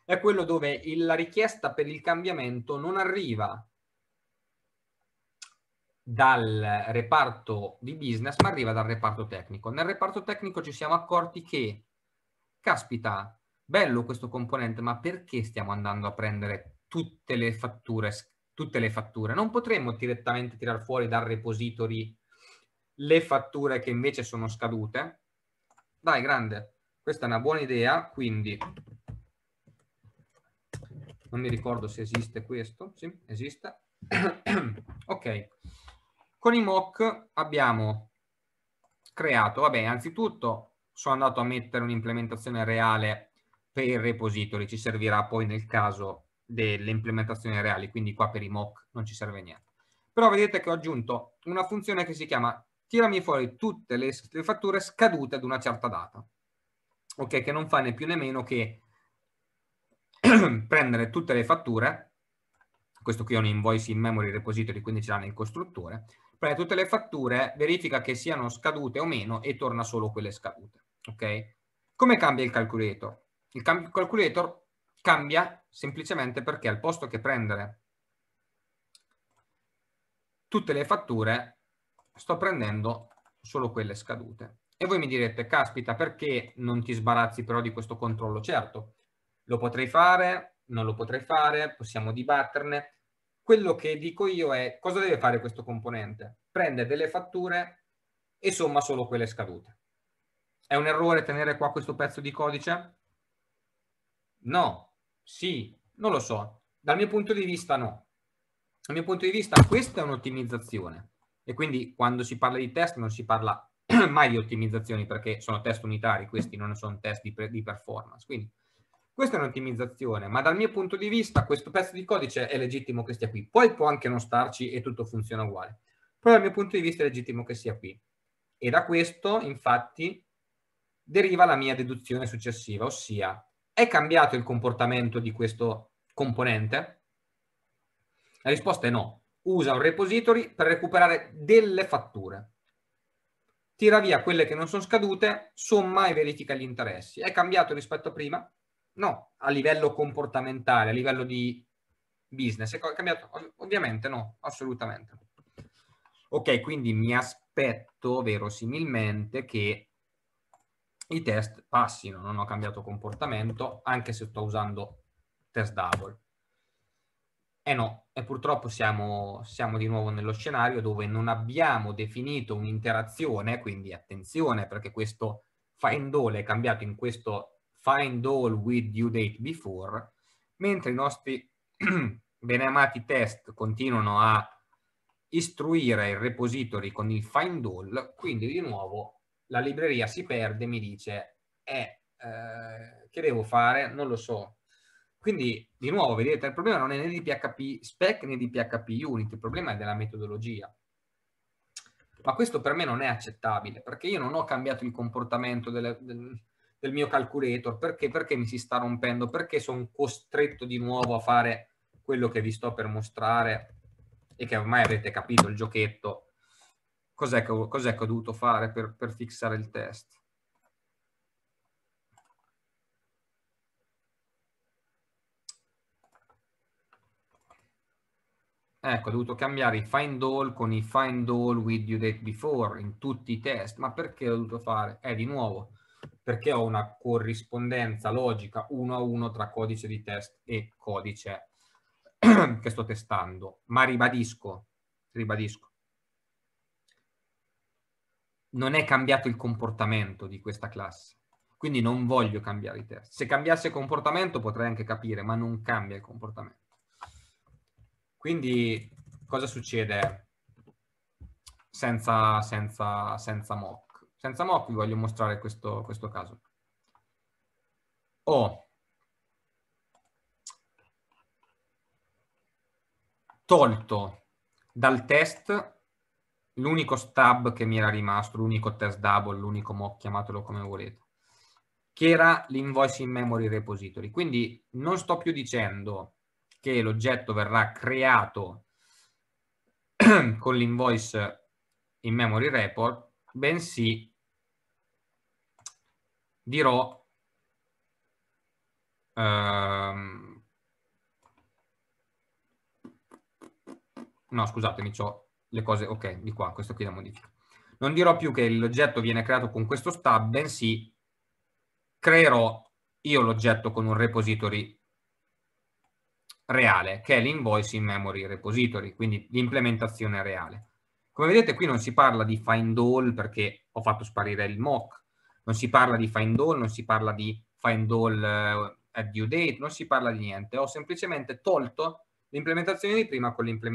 è quello dove il, la richiesta per il cambiamento non arriva dal reparto di business, ma arriva dal reparto tecnico. Nel reparto tecnico ci siamo accorti che, caspita, bello questo componente, ma perché stiamo andando a prendere tutte le fatture? Tutte le fatture? Non potremmo direttamente tirar fuori dal repository le fatture che invece sono scadute. Dai, grande, questa è una buona idea, quindi non mi ricordo se esiste questo, sì, esiste. ok, con i mock abbiamo creato, vabbè, innanzitutto sono andato a mettere un'implementazione reale per il repository, ci servirà poi nel caso delle implementazioni reali, quindi qua per i mock non ci serve niente. Però vedete che ho aggiunto una funzione che si chiama tirami fuori tutte le fatture scadute ad una certa data. Ok, che non fa né più né meno che prendere tutte le fatture, questo qui è un invoice in memory repository, quindi ce l'ha nel costruttore, prende tutte le fatture, verifica che siano scadute o meno e torna solo quelle scadute. Ok? Come cambia il calculator? Il cam calculator cambia semplicemente perché al posto che prendere tutte le fatture sto prendendo solo quelle scadute. E voi mi direte, caspita, perché non ti sbarazzi però di questo controllo? Certo, lo potrei fare, non lo potrei fare, possiamo dibatterne. Quello che dico io è cosa deve fare questo componente? Prende delle fatture e somma solo quelle scadute. È un errore tenere qua questo pezzo di codice? No, sì, non lo so. Dal mio punto di vista no. Dal mio punto di vista questa è un'ottimizzazione e quindi quando si parla di test non si parla mai di ottimizzazioni perché sono test unitari, questi non sono test di, di performance. Quindi questa è un'ottimizzazione, ma dal mio punto di vista questo pezzo di codice è legittimo che stia qui. Poi può anche non starci e tutto funziona uguale. Però dal mio punto di vista è legittimo che sia qui. E da questo, infatti, deriva la mia deduzione successiva, ossia è cambiato il comportamento di questo componente? La risposta è no, usa un repository per recuperare delle fatture. Tira via quelle che non sono scadute, somma e verifica gli interessi. È cambiato rispetto a prima? No, a livello comportamentale, a livello di business. È cambiato? Ovviamente no, assolutamente. Ok, quindi mi aspetto verosimilmente che i test passino, non ho cambiato comportamento, anche se sto usando test double. Eh no, e purtroppo siamo, siamo, di nuovo nello scenario dove non abbiamo definito un'interazione, quindi attenzione perché questo find all è cambiato in questo find all with due date before, mentre i nostri beneamati test continuano a istruire il repository con il find all, quindi di nuovo la libreria si perde e mi dice eh, eh, che devo fare? Non lo so, quindi, di nuovo, vedete, il problema non è né di PHP spec né di PHP unit, il problema è della metodologia. Ma questo per me non è accettabile, perché io non ho cambiato il comportamento delle, del, del, mio calculator, perché, perché mi si sta rompendo, perché sono costretto di nuovo a fare quello che vi sto per mostrare e che ormai avete capito il giochetto, cos'è che, cos che, ho dovuto fare per, per fissare il test. Ecco, ho dovuto cambiare i find all con i find all with you date before in tutti i test. Ma perché ho dovuto fare? Eh, di nuovo, perché ho una corrispondenza logica uno a uno tra codice di test e codice che sto testando. Ma ribadisco, ribadisco, non è cambiato il comportamento di questa classe. Quindi non voglio cambiare i test. Se cambiasse comportamento potrei anche capire, ma non cambia il comportamento. Quindi cosa succede senza, senza, senza mock? Senza mock vi voglio mostrare questo, questo caso. Ho oh. tolto dal test l'unico stub che mi era rimasto, l'unico test double, l'unico mock, chiamatelo come volete, che era l'invoice in memory repository. Quindi non sto più dicendo che l'oggetto verrà creato con l'invoice in memory report, bensì dirò ehm, no scusatemi ho le cose ok di qua questo qui da modifica non dirò più che l'oggetto viene creato con questo stab bensì creerò io l'oggetto con un repository reale, che è l'invoice in memory repository, quindi l'implementazione reale. Come vedete qui non si parla di find all perché ho fatto sparire il mock, non si parla di find all, non si parla di find all eh, at due date, non si parla di niente, ho semplicemente tolto l'implementazione di prima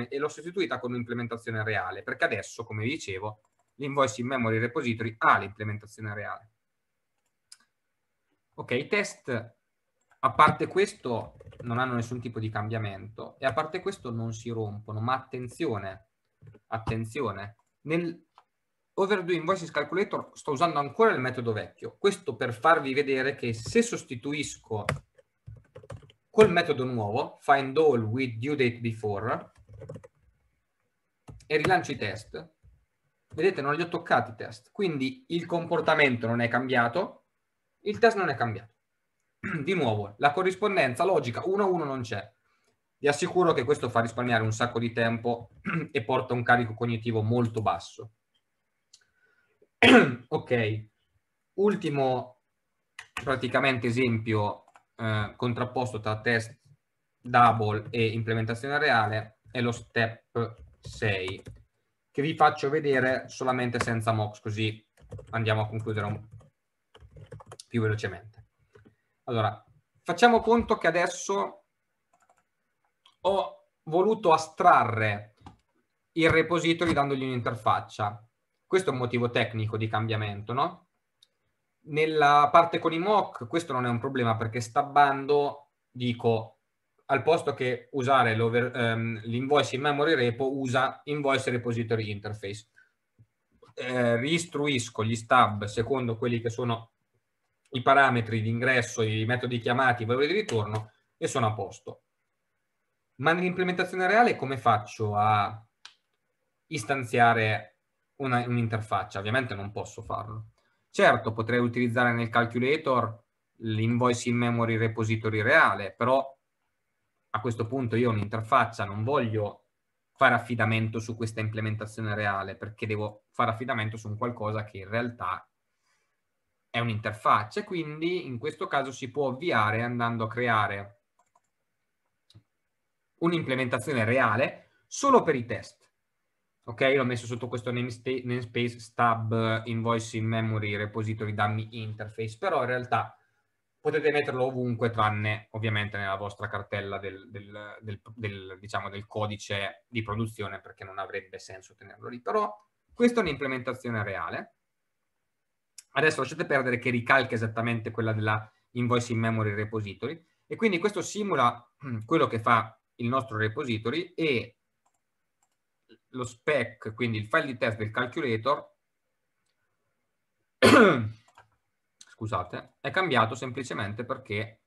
e l'ho sostituita con l'implementazione reale, perché adesso, come vi dicevo, l'invoice in memory repository ha l'implementazione reale. Ok, i test a parte questo non hanno nessun tipo di cambiamento e a parte questo non si rompono, ma attenzione, attenzione, nel Overdo Invoices Calculator sto usando ancora il metodo vecchio, questo per farvi vedere che se sostituisco col metodo nuovo, find all with due date before, e rilancio i test, vedete non li ho toccati i test, quindi il comportamento non è cambiato, il test non è cambiato. di nuovo, la corrispondenza logica 1 a 1 non c'è. Vi assicuro che questo fa risparmiare un sacco di tempo e porta un carico cognitivo molto basso. ok, ultimo praticamente esempio eh, contrapposto tra test double e implementazione reale è lo step 6 che vi faccio vedere solamente senza mox, così andiamo a concludere più velocemente. Allora, facciamo conto che adesso ho voluto astrarre il repository dandogli un'interfaccia. Questo è un motivo tecnico di cambiamento, no? Nella parte con i mock questo non è un problema perché stabbando dico al posto che usare ehm, l'invoice in memory repo usa invoice repository interface. Eh, riistruisco gli stab secondo quelli che sono i parametri di ingresso, i metodi chiamati, i valori di ritorno e sono a posto. Ma nell'implementazione reale come faccio a istanziare un'interfaccia? Un Ovviamente non posso farlo. Certo, potrei utilizzare nel calculator l'invoice in memory repository reale, però a questo punto io ho un'interfaccia non voglio fare affidamento su questa implementazione reale perché devo fare affidamento su qualcosa che in realtà è un'interfaccia, quindi in questo caso si può avviare andando a creare un'implementazione reale solo per i test. Ok, l'ho messo sotto questo namespace stab invoice in memory repository dummy interface, però in realtà potete metterlo ovunque tranne ovviamente nella vostra cartella del, del, del, del diciamo, codice di produzione perché non avrebbe senso tenerlo lì. Però questa è un'implementazione reale Adesso lasciate perdere che ricalca esattamente quella della invoice in memory repository e quindi questo simula quello che fa il nostro repository e lo spec, quindi il file di test del calculator, scusate, è cambiato semplicemente perché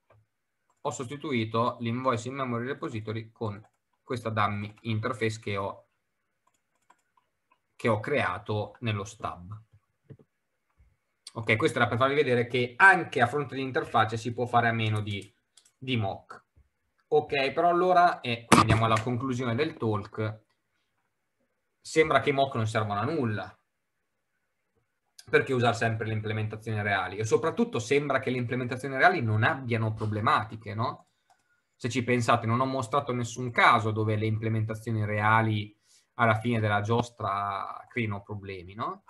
ho sostituito l'invoice in memory repository con questa dummy interface che ho, che ho creato nello stub. Ok, questo era per farvi vedere che anche a fronte di interfacce si può fare a meno di, di mock. Ok, però allora, e andiamo alla conclusione del talk, sembra che i mock non servano a nulla. Perché usare sempre le implementazioni reali? E soprattutto sembra che le implementazioni reali non abbiano problematiche, no? Se ci pensate, non ho mostrato nessun caso dove le implementazioni reali alla fine della giostra creino problemi, no?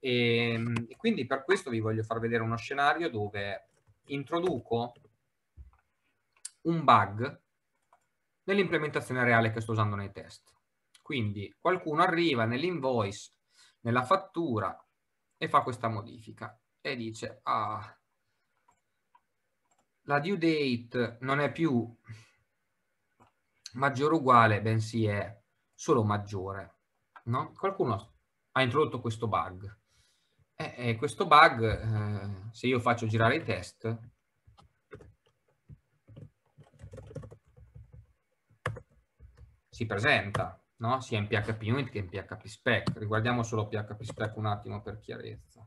E, ehm, e quindi per questo vi voglio far vedere uno scenario dove introduco un bug nell'implementazione reale che sto usando nei test. Quindi qualcuno arriva nell'invoice, nella fattura e fa questa modifica e dice ah, la due date non è più maggiore o uguale, bensì è solo maggiore. No? Qualcuno ha introdotto questo bug. E questo bug, eh, se io faccio girare i test, si presenta, no? sia in PHP Unit che in PHP Spec. Riguardiamo solo PHP Spec un attimo per chiarezza.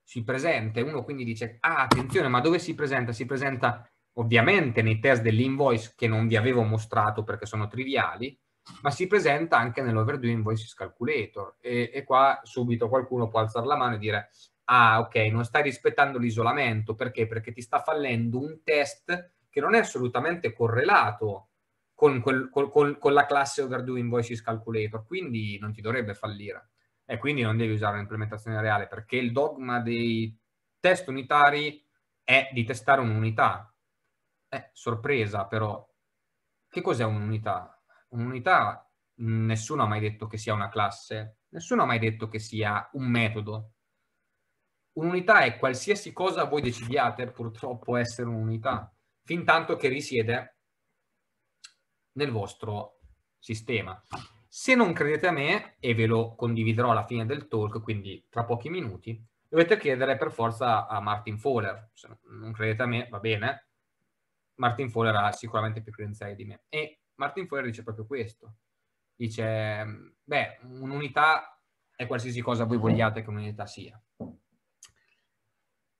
Si presenta e uno quindi dice, ah attenzione, ma dove si presenta? Si presenta ovviamente nei test dell'invoice che non vi avevo mostrato perché sono triviali, ma si presenta anche nell'overdue invoices calculator e, e qua subito qualcuno può alzare la mano e dire ah ok, non stai rispettando l'isolamento, perché? Perché ti sta fallendo un test che non è assolutamente correlato con, quel, con, con, con la classe overdue invoices calculator, quindi non ti dovrebbe fallire e quindi non devi usare un'implementazione reale perché il dogma dei test unitari è di testare un'unità. Eh, sorpresa però, che cos'è un'unità? un'unità nessuno ha mai detto che sia una classe, nessuno ha mai detto che sia un metodo. Un'unità è qualsiasi cosa voi decidiate purtroppo essere un'unità, fin tanto che risiede nel vostro sistema. Se non credete a me, e ve lo condividerò alla fine del talk, quindi tra pochi minuti, dovete chiedere per forza a Martin Fowler. Se non credete a me, va bene. Martin Fowler ha sicuramente più credenziali di me. E Martin Feuer dice proprio questo. Dice, beh, un'unità è qualsiasi cosa voi vogliate che un'unità sia.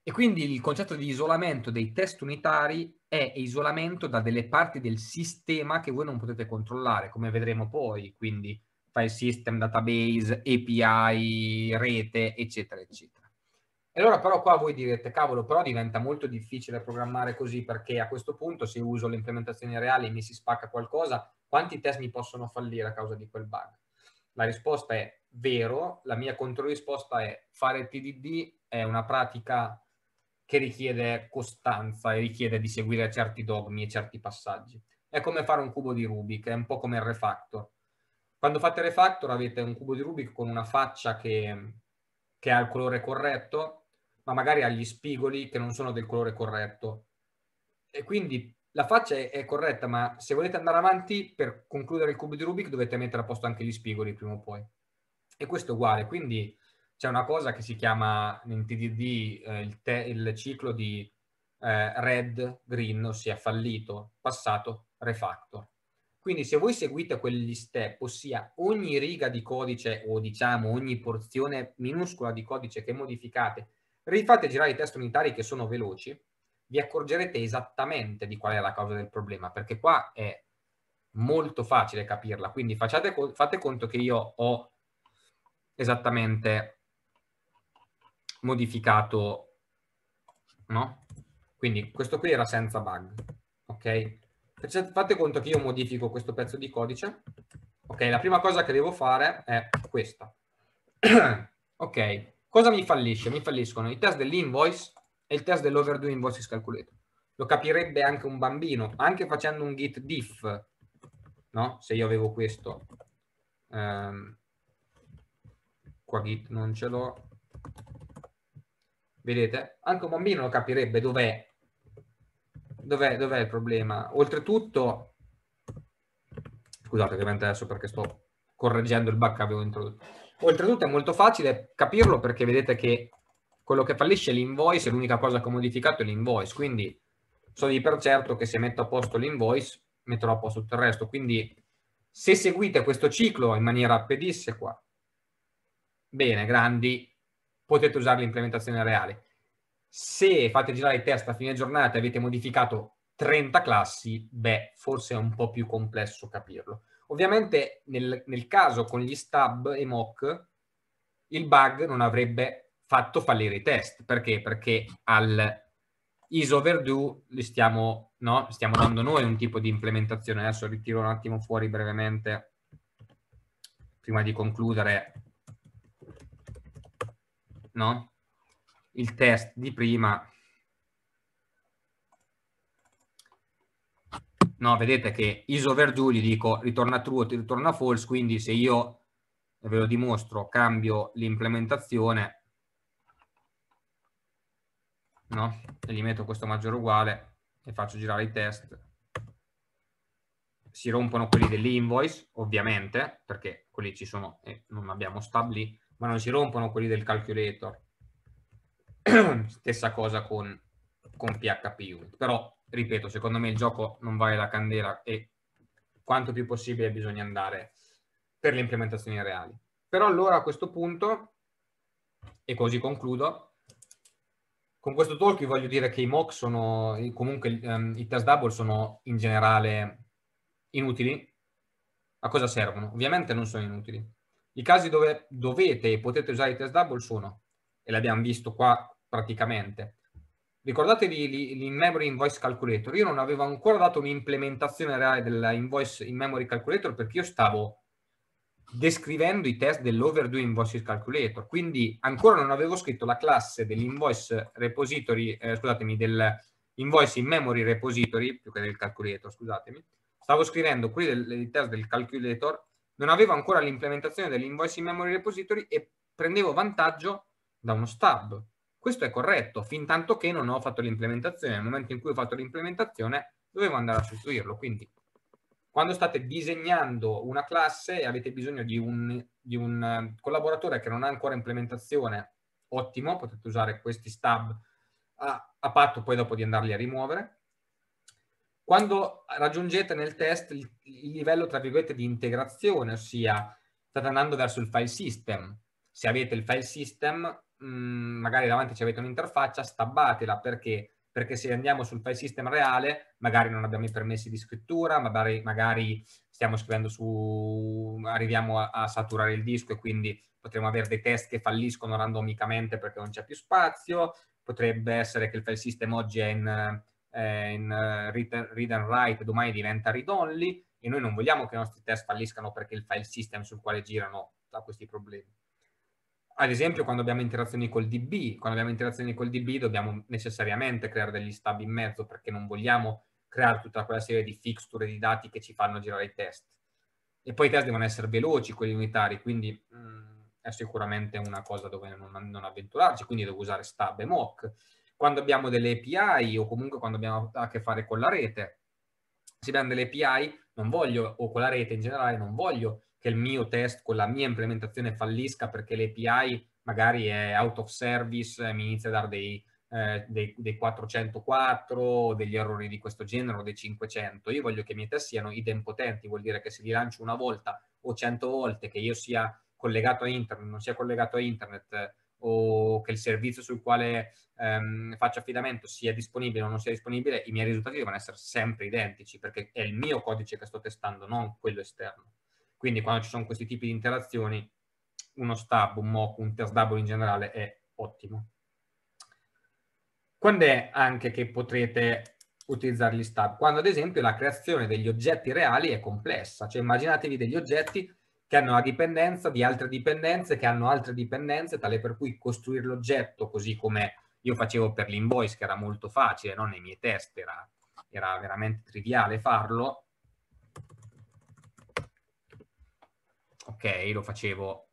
E quindi il concetto di isolamento dei test unitari è isolamento da delle parti del sistema che voi non potete controllare, come vedremo poi, quindi file system, database, API, rete, eccetera, eccetera allora però qua voi direte, cavolo, però diventa molto difficile programmare così perché a questo punto se uso le implementazioni reali e mi si spacca qualcosa, quanti test mi possono fallire a causa di quel bug? La risposta è vero, la mia controrisposta è fare TDD è una pratica che richiede costanza e richiede di seguire certi dogmi e certi passaggi. È come fare un cubo di Rubik, è un po' come il refactor. Quando fate refactor avete un cubo di Rubik con una faccia che, che ha il colore corretto, ma magari ha gli spigoli che non sono del colore corretto. E quindi la faccia è, è corretta, ma se volete andare avanti per concludere il cubo di Rubik dovete mettere a posto anche gli spigoli prima o poi. E questo è uguale, quindi c'è una cosa che si chiama in TDD eh, il, te, il, ciclo di eh, red, green, ossia fallito, passato, refactor. Quindi se voi seguite quegli step, ossia ogni riga di codice o diciamo ogni porzione minuscola di codice che modificate Rifate girare i test unitari che sono veloci, vi accorgerete esattamente di qual è la causa del problema, perché qua è molto facile capirla. Quindi facciate, fate conto che io ho esattamente modificato, no? Quindi questo qui era senza bug, ok? fate conto che io modifico questo pezzo di codice, ok? La prima cosa che devo fare è questa, ok? Cosa mi fallisce? Mi falliscono i test dell'invoice e il test dell'overdue invoice calculator. Lo capirebbe anche un bambino, anche facendo un git diff, no? Se io avevo questo. Um, qua git non ce l'ho. Vedete? Anche un bambino lo capirebbe dov'è dov'è, dov il problema. Oltretutto, scusate che adesso perché sto correggendo il bug che avevo introdotto Oltretutto è molto facile capirlo perché vedete che quello che fallisce è l'invoice, l'unica cosa che ho modificato è l'invoice, quindi so di per certo che se metto a posto l'invoice metterò a posto tutto il resto, quindi se seguite questo ciclo in maniera pedissequa, bene, grandi, potete usare l'implementazione reale. Se fate girare i test a fine giornata e avete modificato 30 classi, beh, forse è un po' più complesso capirlo. Ovviamente nel, nel caso con gli stub e mock il bug non avrebbe fatto fallire i test. Perché? Perché al is overdue li stiamo, no? stiamo dando noi un tipo di implementazione. Adesso ritiro un attimo fuori brevemente prima di concludere no? il test di prima no, vedete che is over due gli dico ritorna true o ti ritorna false, quindi se io ve lo dimostro, cambio l'implementazione, no? e gli metto questo maggiore uguale e faccio girare i test, si rompono quelli dell'invoice, ovviamente, perché quelli ci sono e non abbiamo stab lì, ma non si rompono quelli del calculator. Stessa cosa con, con PHP unit, però ripeto, secondo me il gioco non vale la candela e quanto più possibile bisogna andare per le implementazioni reali. Però allora a questo punto, e così concludo, con questo talk vi voglio dire che i mock sono, comunque um, i test double sono in generale inutili. A cosa servono? Ovviamente non sono inutili. I casi dove dovete e potete usare i test double sono, e l'abbiamo visto qua praticamente, Ricordatevi l'in-memory invoice calculator. Io non avevo ancora dato un'implementazione reale dell'invoice in-memory calculator perché io stavo descrivendo i test dell'overdue invoice calculator. Quindi ancora non avevo scritto la classe dell'invoice repository, eh, scusatemi, dell'invoice in memory repository più che del calculator, scusatemi. Stavo scrivendo qui dei test del calculator, non avevo ancora l'implementazione dell'invoice in memory repository e prendevo vantaggio da uno stub. Questo è corretto, fin tanto che non ho fatto l'implementazione. Nel momento in cui ho fatto l'implementazione, dovevo andare a sostituirlo. Quindi, quando state disegnando una classe e avete bisogno di un, di un eh, collaboratore che non ha ancora implementazione, ottimo, potete usare questi stab a, a patto poi dopo di andarli a rimuovere. Quando raggiungete nel test il, il livello, tra virgolette, di integrazione, ossia state andando verso il file system, se avete il file system mh, mm, magari davanti ci avete un'interfaccia, stabbatela perché perché se andiamo sul file system reale magari non abbiamo i permessi di scrittura, magari, magari stiamo scrivendo su, arriviamo a, a, saturare il disco e quindi potremo avere dei test che falliscono randomicamente perché non c'è più spazio, potrebbe essere che il file system oggi è in, eh, in eh, read, read and write, domani diventa read only e noi non vogliamo che i nostri test falliscano perché il file system sul quale girano ha questi problemi ad esempio quando abbiamo interazioni col DB, quando abbiamo interazioni col DB dobbiamo necessariamente creare degli stab in mezzo perché non vogliamo creare tutta quella serie di fixture di dati che ci fanno girare i test. E poi i test devono essere veloci, quelli unitari, quindi mh, mm, è sicuramente una cosa dove non, non avventurarci, quindi devo usare stab e mock. Quando abbiamo delle API o comunque quando abbiamo a che fare con la rete, se abbiamo delle API non voglio, o con la rete in generale, non voglio che il mio test con la mia implementazione fallisca perché l'API magari è out of service, mi inizia a dare dei, eh, dei, dei 404, degli errori di questo genere o dei 500. Io voglio che i miei test siano idempotenti, vuol dire che se li lancio una volta o 100 volte, che io sia collegato a internet, non sia collegato a internet, o che il servizio sul quale ehm, faccio affidamento sia disponibile o non sia disponibile, i miei risultati devono essere sempre identici perché è il mio codice che sto testando, non quello esterno. Quindi quando ci sono questi tipi di interazioni, uno stab, un mock, un test double in generale è ottimo. Quando è anche che potrete utilizzare gli stab? Quando ad esempio la creazione degli oggetti reali è complessa, cioè immaginatevi degli oggetti che hanno la dipendenza di altre dipendenze, che hanno altre dipendenze, tale per cui costruire l'oggetto così come io facevo per l'invoice, che era molto facile, no? nei miei test era, era veramente triviale farlo, ok, lo facevo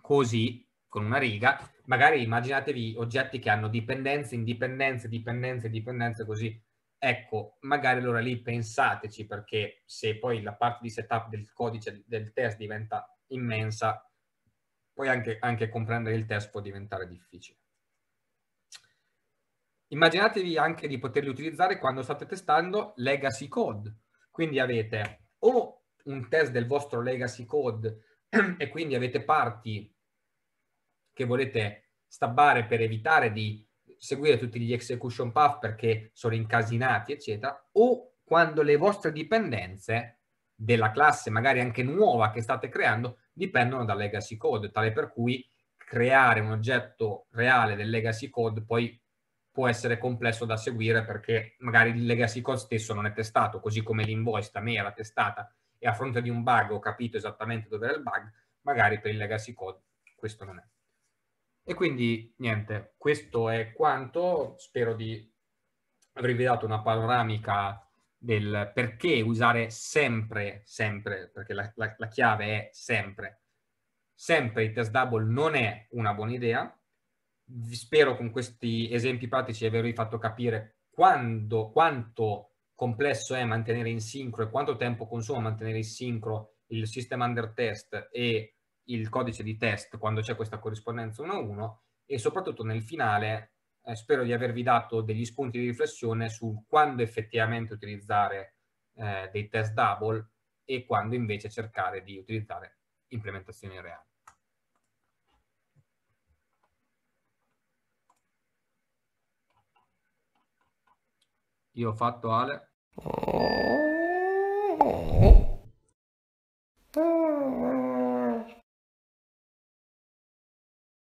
così, con una riga, magari immaginatevi oggetti che hanno dipendenze, indipendenze, dipendenze, dipendenze, così. Ecco, magari allora lì pensateci perché se poi la parte di setup del codice del test diventa immensa, poi anche, anche comprendere il test può diventare difficile. Immaginatevi anche di poterli utilizzare quando state testando legacy code. Quindi avete o un test del vostro legacy code e quindi avete parti che volete stabbare per evitare di seguire tutti gli execution path perché sono incasinati, eccetera, o quando le vostre dipendenze della classe, magari anche nuova che state creando, dipendono dal legacy code, tale per cui creare un oggetto reale del legacy code poi può essere complesso da seguire perché magari il legacy code stesso non è testato, così come l'invoice da me era testata e a fronte di un bug ho capito esattamente dove era il bug, magari per il legacy code questo non è. E quindi niente, questo è quanto, spero di avervi dato una panoramica del perché usare sempre, sempre, perché la, la, la chiave è sempre, sempre il test double non è una buona idea. spero con questi esempi pratici di avervi fatto capire quando, quanto complesso è mantenere in sincro e quanto tempo consuma mantenere in sincro il sistema under test e il codice di test quando c'è questa corrispondenza 1 a 1 e soprattutto nel finale eh, spero di avervi dato degli spunti di riflessione su quando effettivamente utilizzare eh, dei test double e quando invece cercare di utilizzare implementazioni reali. Io ho fatto Ale. Mm-hmm.